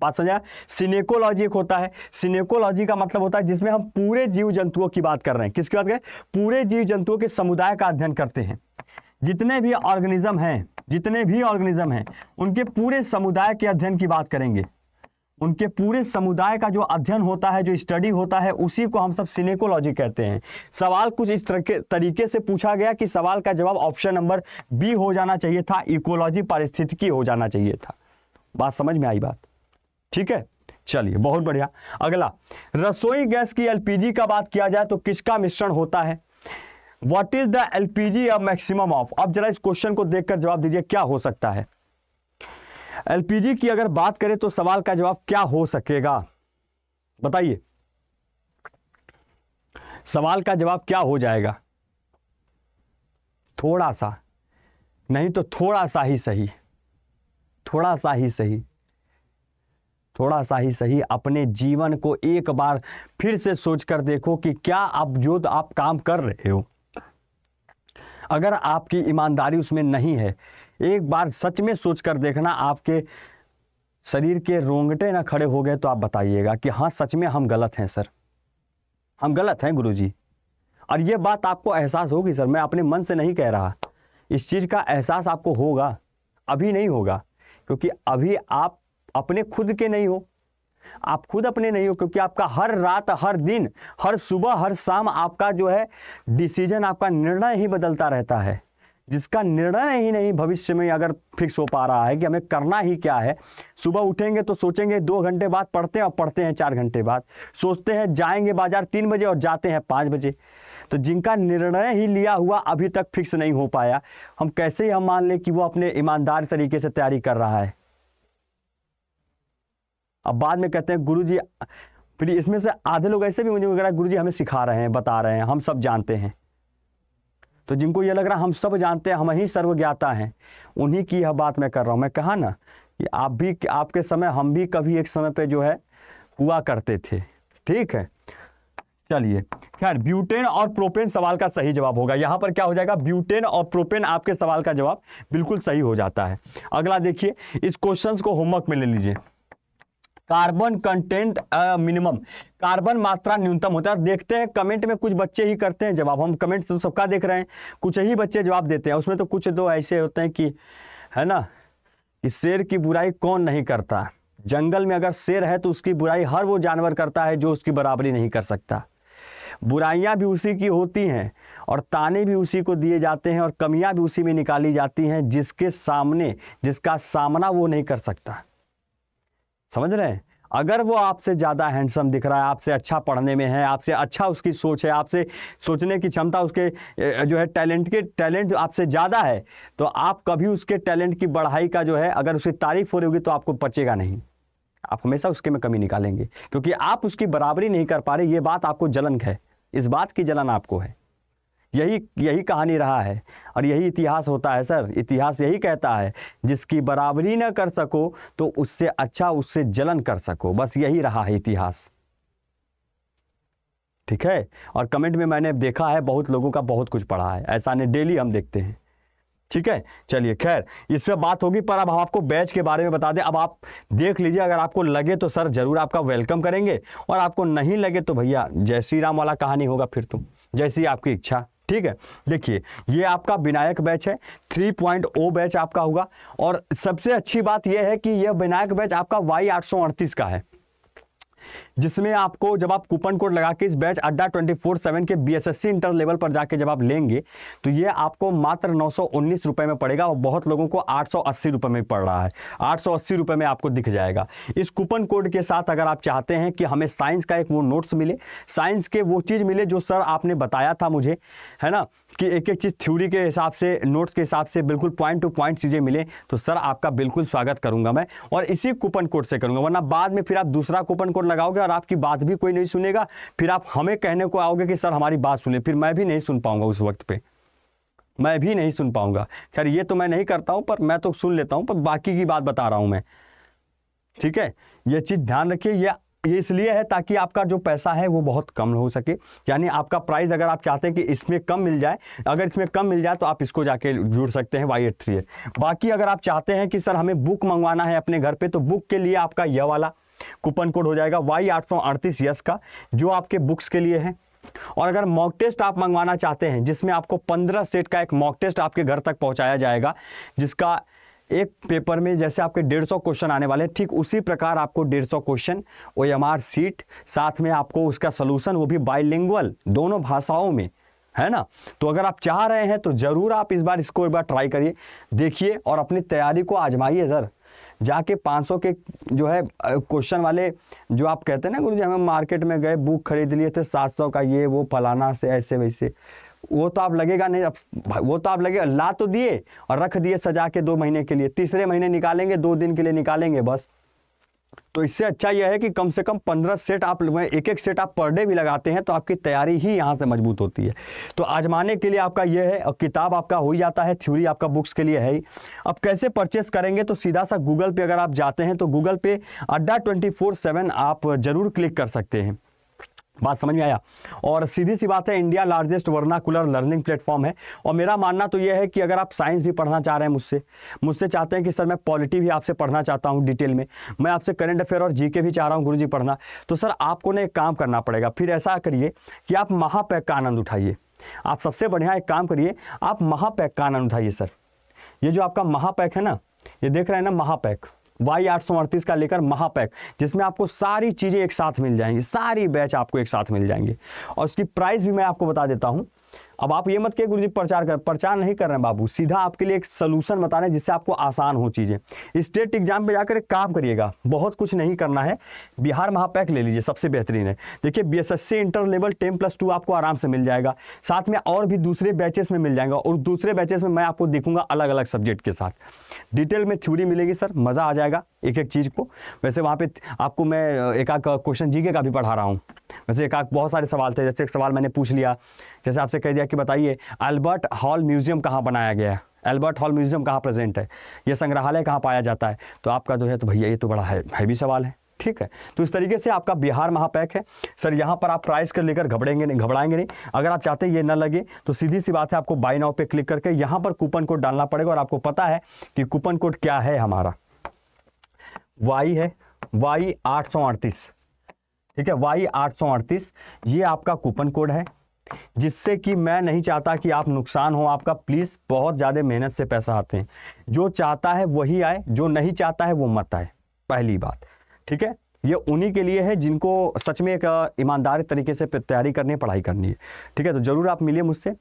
बात समझ आया सिनेकोलॉजी एक होता है सिनेकोलॉजी का मतलब होता है जिसमें हम पूरे जीव जंतुओं की बात कर रहे हैं किसकी बात करें पूरे जीव जंतुओं के समुदाय का अध्ययन करते हैं जितने भी ऑर्गेनिज्म हैं जितने भी ऑर्गेनिज्म हैं उनके पूरे समुदाय के अध्ययन की बात करेंगे उनके पूरे समुदाय का जो अध्ययन होता है जो स्टडी होता है उसी को हम सब सिनेकोलॉजी कहते हैं सवाल कुछ इस तरीके से पूछा गया कि सवाल का जवाब ऑप्शन नंबर बी हो जाना चाहिए था इकोलॉजी पारिस्थितिकी हो जाना चाहिए था बात समझ में आई बात ठीक है चलिए बहुत बढ़िया अगला रसोई गैस की एलपीजी का बात किया जाए तो किसका मिश्रण होता है what is the LPG P maximum of अब जरा इस क्वेश्चन को देखकर जवाब दीजिए क्या हो सकता है एलपीजी की अगर बात करें तो सवाल का जवाब क्या हो सकेगा बताइए सवाल का जवाब क्या हो जाएगा थोड़ा सा नहीं तो थोड़ा सा ही सही थोड़ा सा ही सही थोड़ा सा ही सही अपने जीवन को एक बार फिर से सोच कर देखो कि क्या आप जो आप काम कर रहे हो अगर आपकी ईमानदारी उसमें नहीं है एक बार सच में सोच कर देखना आपके शरीर के रोंगटे ना खड़े हो गए तो आप बताइएगा कि हाँ सच में हम गलत हैं सर हम गलत हैं गुरुजी और ये बात आपको एहसास होगी सर मैं अपने मन से नहीं कह रहा इस चीज़ का एहसास आपको होगा अभी नहीं होगा क्योंकि अभी आप अपने खुद के नहीं हो आप खुद अपने नहीं हो क्योंकि आपका हर रात हर दिन हर सुबह हर शाम आपका जो है डिसीजन आपका निर्णय ही बदलता रहता है जिसका निर्णय ही नहीं भविष्य में अगर फिक्स हो पा रहा है कि हमें करना ही क्या है सुबह उठेंगे तो सोचेंगे दो घंटे बाद पढ़ते हैं और पढ़ते हैं चार घंटे बाद सोचते हैं जाएंगे बाजार तीन बजे और जाते हैं पाँच बजे तो जिनका निर्णय ही लिया हुआ अभी तक फिक्स नहीं हो पाया हम कैसे ही हम मान लें कि वो अपने ईमानदार तरीके से तैयारी कर रहा है अब बाद में कहते हैं गुरु जी फिर इसमें से आधे लोग ऐसे भी मुझे गुरु जी हमें सिखा रहे हैं बता रहे हैं हम सब जानते हैं तो जिनको ये लग रहा हम सब जानते हैं हम ही सर्वज्ञाता हैं उन्हीं की यह बात मैं कर रहा हूँ मैं कहा ना कि आप भी आपके समय हम भी कभी एक समय पर जो है हुआ करते थे ठीक है चलिए खैर ब्यूटेन और प्रोपेन सवाल का सही जवाब होगा यहाँ पर क्या हो जाएगा ब्यूटेन और प्रोपेन आपके सवाल का जवाब बिल्कुल सही हो जाता है अगला देखिए इस क्वेश्चन को होमवर्क में ले लीजिए कार्बन कंटेंट मिनिमम कार्बन मात्रा न्यूनतम होता है देखते हैं कमेंट में कुछ बच्चे ही करते हैं जवाब हम कमेंट तो सबका देख रहे हैं कुछ ही बच्चे जवाब देते हैं उसमें तो कुछ दो तो ऐसे होते हैं कि है ना कि शेर की बुराई कौन नहीं करता जंगल में अगर शेर है तो उसकी बुराई हर वो जानवर करता है जो उसकी बराबरी नहीं कर सकता बुराइयाँ भी उसी की होती हैं और ताने भी उसी को दिए जाते हैं और कमियाँ भी उसी में निकाली जाती हैं जिसके सामने जिसका सामना वो नहीं कर सकता समझ रहे हैं अगर वो आपसे ज़्यादा हैंडसम दिख रहा है आपसे अच्छा पढ़ने में है आपसे अच्छा उसकी सोच है आपसे सोचने की क्षमता उसके जो है टैलेंट के टैलेंट आपसे ज़्यादा है तो आप कभी उसके टैलेंट की बढ़ाई का जो है अगर उसकी तारीफ हो रही होगी तो आपको पचेगा नहीं आप हमेशा उसके में कमी निकालेंगे क्योंकि आप उसकी बराबरी नहीं कर पा रहे ये बात आपको जलन है इस बात की जलन आपको है यही यही कहानी रहा है और यही इतिहास होता है सर इतिहास यही कहता है जिसकी बराबरी ना कर सको तो उससे अच्छा उससे जलन कर सको बस यही रहा है इतिहास ठीक है और कमेंट में मैंने देखा है बहुत लोगों का बहुत कुछ पढ़ा है ऐसा नहीं डेली हम देखते हैं ठीक है चलिए खैर इस पर बात होगी पर अब हम आपको बैच के बारे में बता दें अब आप देख लीजिए अगर आपको लगे तो सर ज़रूर आपका वेलकम करेंगे और आपको नहीं लगे तो भैया जय श्री राम वाला कहानी होगा फिर तुम तो। जैसी आपकी इच्छा ठीक है देखिए ये आपका विनायक बैच है थ्री पॉइंट ओ बैच आपका होगा और सबसे अच्छी बात यह है कि यह विनायक बैच आपका वाई आठ सौ अड़तीस का है जिसमें आपको जब आप कूपन कोड लगा के इस batch Adda twenty four seven के B S S C inter level पर जाके जब आप लेंगे तो ये आपको मात्र नौ सौ उन्नीस रुपये में पड़ेगा और बहुत लोगों को आठ सौ अस्सी रुपये में पड़ रहा है आठ सौ अस्सी रुपये में आपको दिख जाएगा इस कूपन कोड के साथ अगर आप चाहते हैं कि हमें साइंस का एक वो नोट्स मिले साइंस के वो चीज़ मिले जो सर आपने बताया था मुझे है ना कि एक एक चीज़ थ्योरी के हिसाब से नोट्स के हिसाब से बिल्कुल पॉइंट टू पॉइंट चीज़ें मिले तो सर आपका बिल्कुल स्वागत करूंगा मैं और इसी कूपन कोड से करूंगा वरना बाद में फिर आप दूसरा कूपन कोड लगाओगे और आपकी बात भी कोई नहीं सुनेगा फिर आप हमें कहने को आओगे कि सर हमारी बात सुने फिर मैं भी नहीं सुन पाऊंगा उस वक्त पे मैं भी नहीं सुन पाऊंगा खैर ये तो मैं नहीं करता हूं पर मैं तो सुन लेता हूं पर बाकी की बात बता रहा हूं मैं ठीक है ये चीज़ ध्यान रखिए यह ये इसलिए है ताकि आपका जो पैसा है वो बहुत कम हो सके यानी आपका प्राइस अगर आप चाहते हैं कि इसमें कम मिल जाए अगर इसमें कम मिल जाए तो आप इसको जाके जुड़ सकते हैं वाई एट थ्री बाकी अगर आप चाहते हैं कि सर हमें बुक मंगवाना है अपने घर पे तो बुक के लिए आपका यह वाला कूपन कोड हो जाएगा वाई आठ सौ अड़तीस यस का जो आपके बुक्स के लिए है और अगर मॉक टेस्ट आप मंगवाना चाहते हैं जिसमें आपको पंद्रह सेट का एक मॉक टेस्ट आपके घर तक पहुंचाया जाएगा जिसका एक पेपर में जैसे आपके डेढ़ सौ क्वेश्चन आने वाले हैं ठीक उसी प्रकार आपको डेढ़ सौ question O M R sheet साथ में आपको उसका सलूशन वो भी बाइलिंगुअल दोनों भाषाओं में है ना तो अगर आप चाह रहे हैं तो ज़रूर आप इस बार इसको एक बार ट्राई करिए देखिए और अपनी तैयारी को आजमाइए सर जाके 500 के जो है क्वेश्चन वाले जो आप कहते हैं ना गुरु जी हमें मार्केट में गए बुक खरीद लिए थे 700 का ये वो फलाना से ऐसे वैसे वो तो आप लगेगा नहीं वो तो आप लगेगा ला तो दिए और रख दिए सजा के दो महीने के लिए तीसरे महीने निकालेंगे दो दिन के लिए निकालेंगे बस तो इससे अच्छा यह है कि कम से कम पंद्रह सेट आप एक एक सेट आप पर डे भी लगाते हैं तो आपकी तैयारी ही यहाँ से मजबूत होती है तो आजमाने के लिए आपका यह है और किताब आपका हो ही जाता है थ्योरी आपका बुक्स के लिए है ही अब कैसे परचेस करेंगे तो सीधा सा गूगल पे अगर आप जाते हैं तो गूगल पे अड्डा ट्वेंटी आप ज़रूर क्लिक कर सकते हैं बात समझ में आया और सीधी सी बात है India largest vernacular learning platform है और मेरा मानना तो यह है कि अगर आप साइंस भी पढ़ना चाह रहे हैं मुझसे मुझसे चाहते हैं कि सर मैं पॉलिटी भी आपसे पढ़ना चाहता हूँ डिटेल में मैं आपसे करंट अफेयर और जीके भी चाह रहा हूँ गुरुजी पढ़ना तो सर आपको ना एक काम करना पड़ेगा फिर ऐसा करिए कि आप महापैक का आनंद उठाइए आप सबसे बढ़िया एक काम करिए आप महापैक का आनंद उठाइए सर ये जो आपका महापैक है ना ये देख रहे हैं ना महापैक वाई आठ का लेकर महापैक जिसमें आपको सारी चीज़ें एक साथ मिल जाएंगी सारी बैच आपको एक साथ मिल जाएंगे और उसकी प्राइस भी मैं आपको बता देता हूँ अब आप ये मत कहिए गुरु जी प्रचार कर प्रचार नहीं कर रहे हैं बाबू सीधा आपके लिए एक सलूशन बता रहे हैं जिससे आपको आसान हो चीज़ें स्टेट एग्जाम पे जाकर एक काम करिएगा बहुत कुछ नहीं करना है बिहार महापैक ले लीजिए सबसे बेहतरीन है देखिए B S inter level ten plus two आपको आराम से मिल जाएगा साथ में और भी दूसरे बैचेस में मिल जाएगा और दूसरे बैचेस में मैं आपको देखूंगा अलग अलग सब्जेक्ट के साथ डिटेल में थ्यूरी मिलेगी सर मज़ा आ जाएगा एक एक चीज़ को वैसे वहाँ पे आपको मैं एक आध क्वेश्चन जी का भी पढ़ा रहा हूँ वैसे एक आध बहुत सारे सवाल थे जैसे एक सवाल मैंने पूछ लिया जैसे आपसे कह दिया कि बताइए अल्बर्ट हॉल म्यूज़ियम कहाँ बनाया गया है एल्बर्ट हॉल म्यूज़ियम कहाँ प्रेजेंट है ये संग्रहालय कहाँ पाया जाता है तो आपका जो है तो भैया ये तो बड़ा हैवी सवाल है ठीक है तो इस तरीके से आपका बिहार महापैक है सर यहाँ पर आप प्राइस कर लेकर घबड़ेंगे नहीं घबराएंगे नहीं अगर आप चाहते ये ना लगे तो सीधी सी बात है आपको बाई नाव पे क्लिक करके यहाँ पर कूपन कोड डालना पड़ेगा और आपको पता है कि कूपन कोड क्या है हमारा वाई है वाई आठ ठीक है वाई आठ ये आपका कूपन कोड है जिससे कि मैं नहीं चाहता कि आप नुकसान हो आपका प्लीज़ बहुत ज़्यादा मेहनत से पैसा आते हैं जो चाहता है वही आए जो नहीं चाहता है वो मत आए पहली बात ठीक है ये उन्हीं के लिए है जिनको सच में एक ईमानदार तरीके से तैयारी करनी है पढ़ाई करनी है ठीक है तो ज़रूर आप मिलिए मुझसे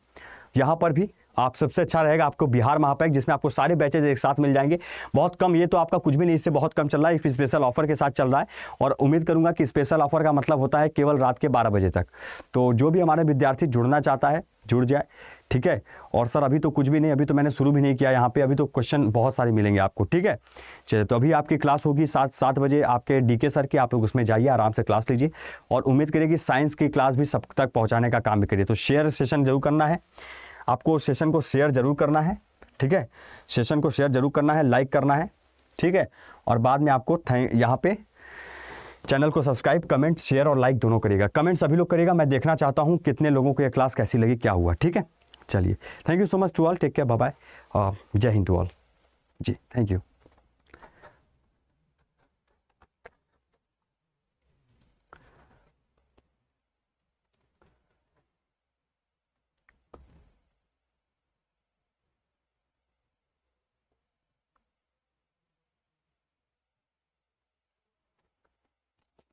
यहाँ पर भी आप सबसे अच्छा रहेगा आपको बिहार महापैक जिसमें आपको सारे बैचेज एक साथ मिल जाएंगे बहुत कम ये तो आपका कुछ भी नहीं इससे बहुत कम चल रहा है स्पेशल ऑफर के साथ चल रहा है और उम्मीद करूँगा कि स्पेशल ऑफर का मतलब होता है केवल रात के बारह बजे तक तो जो भी हमारे विद्यार्थी जुड़ना चाहता है जुड़ जाए ठीक है और सर अभी तो कुछ भी नहीं अभी तो मैंने शुरू भी नहीं किया यहाँ पे अभी तो क्वेश्चन बहुत सारे मिलेंगे आपको ठीक है चलिए तो अभी आपकी क्लास होगी सात सात बजे आपके डीके सर की आप लोग उसमें जाइए आराम से क्लास लीजिए और उम्मीद करिए कि साइंस की क्लास भी सब तक पहुँचाने का काम भी करिए तो शेयर सेशन जरूर करना है आपको सेशन को शेयर जरूर करना है ठीक है सेशन को शेयर जरूर करना है लाइक करना है ठीक है और बाद में आपको यहाँ पे चैनल को सब्सक्राइब कमेंट शेयर और लाइक दोनों करेगा कमेंट सभी लोग करेगा मैं देखना चाहता हूँ कितने लोगों को यह क्लास कैसी लगी क्या हुआ ठीक है चलिए thank you so much to all take care bye Jai Hind to all जी थैंक यू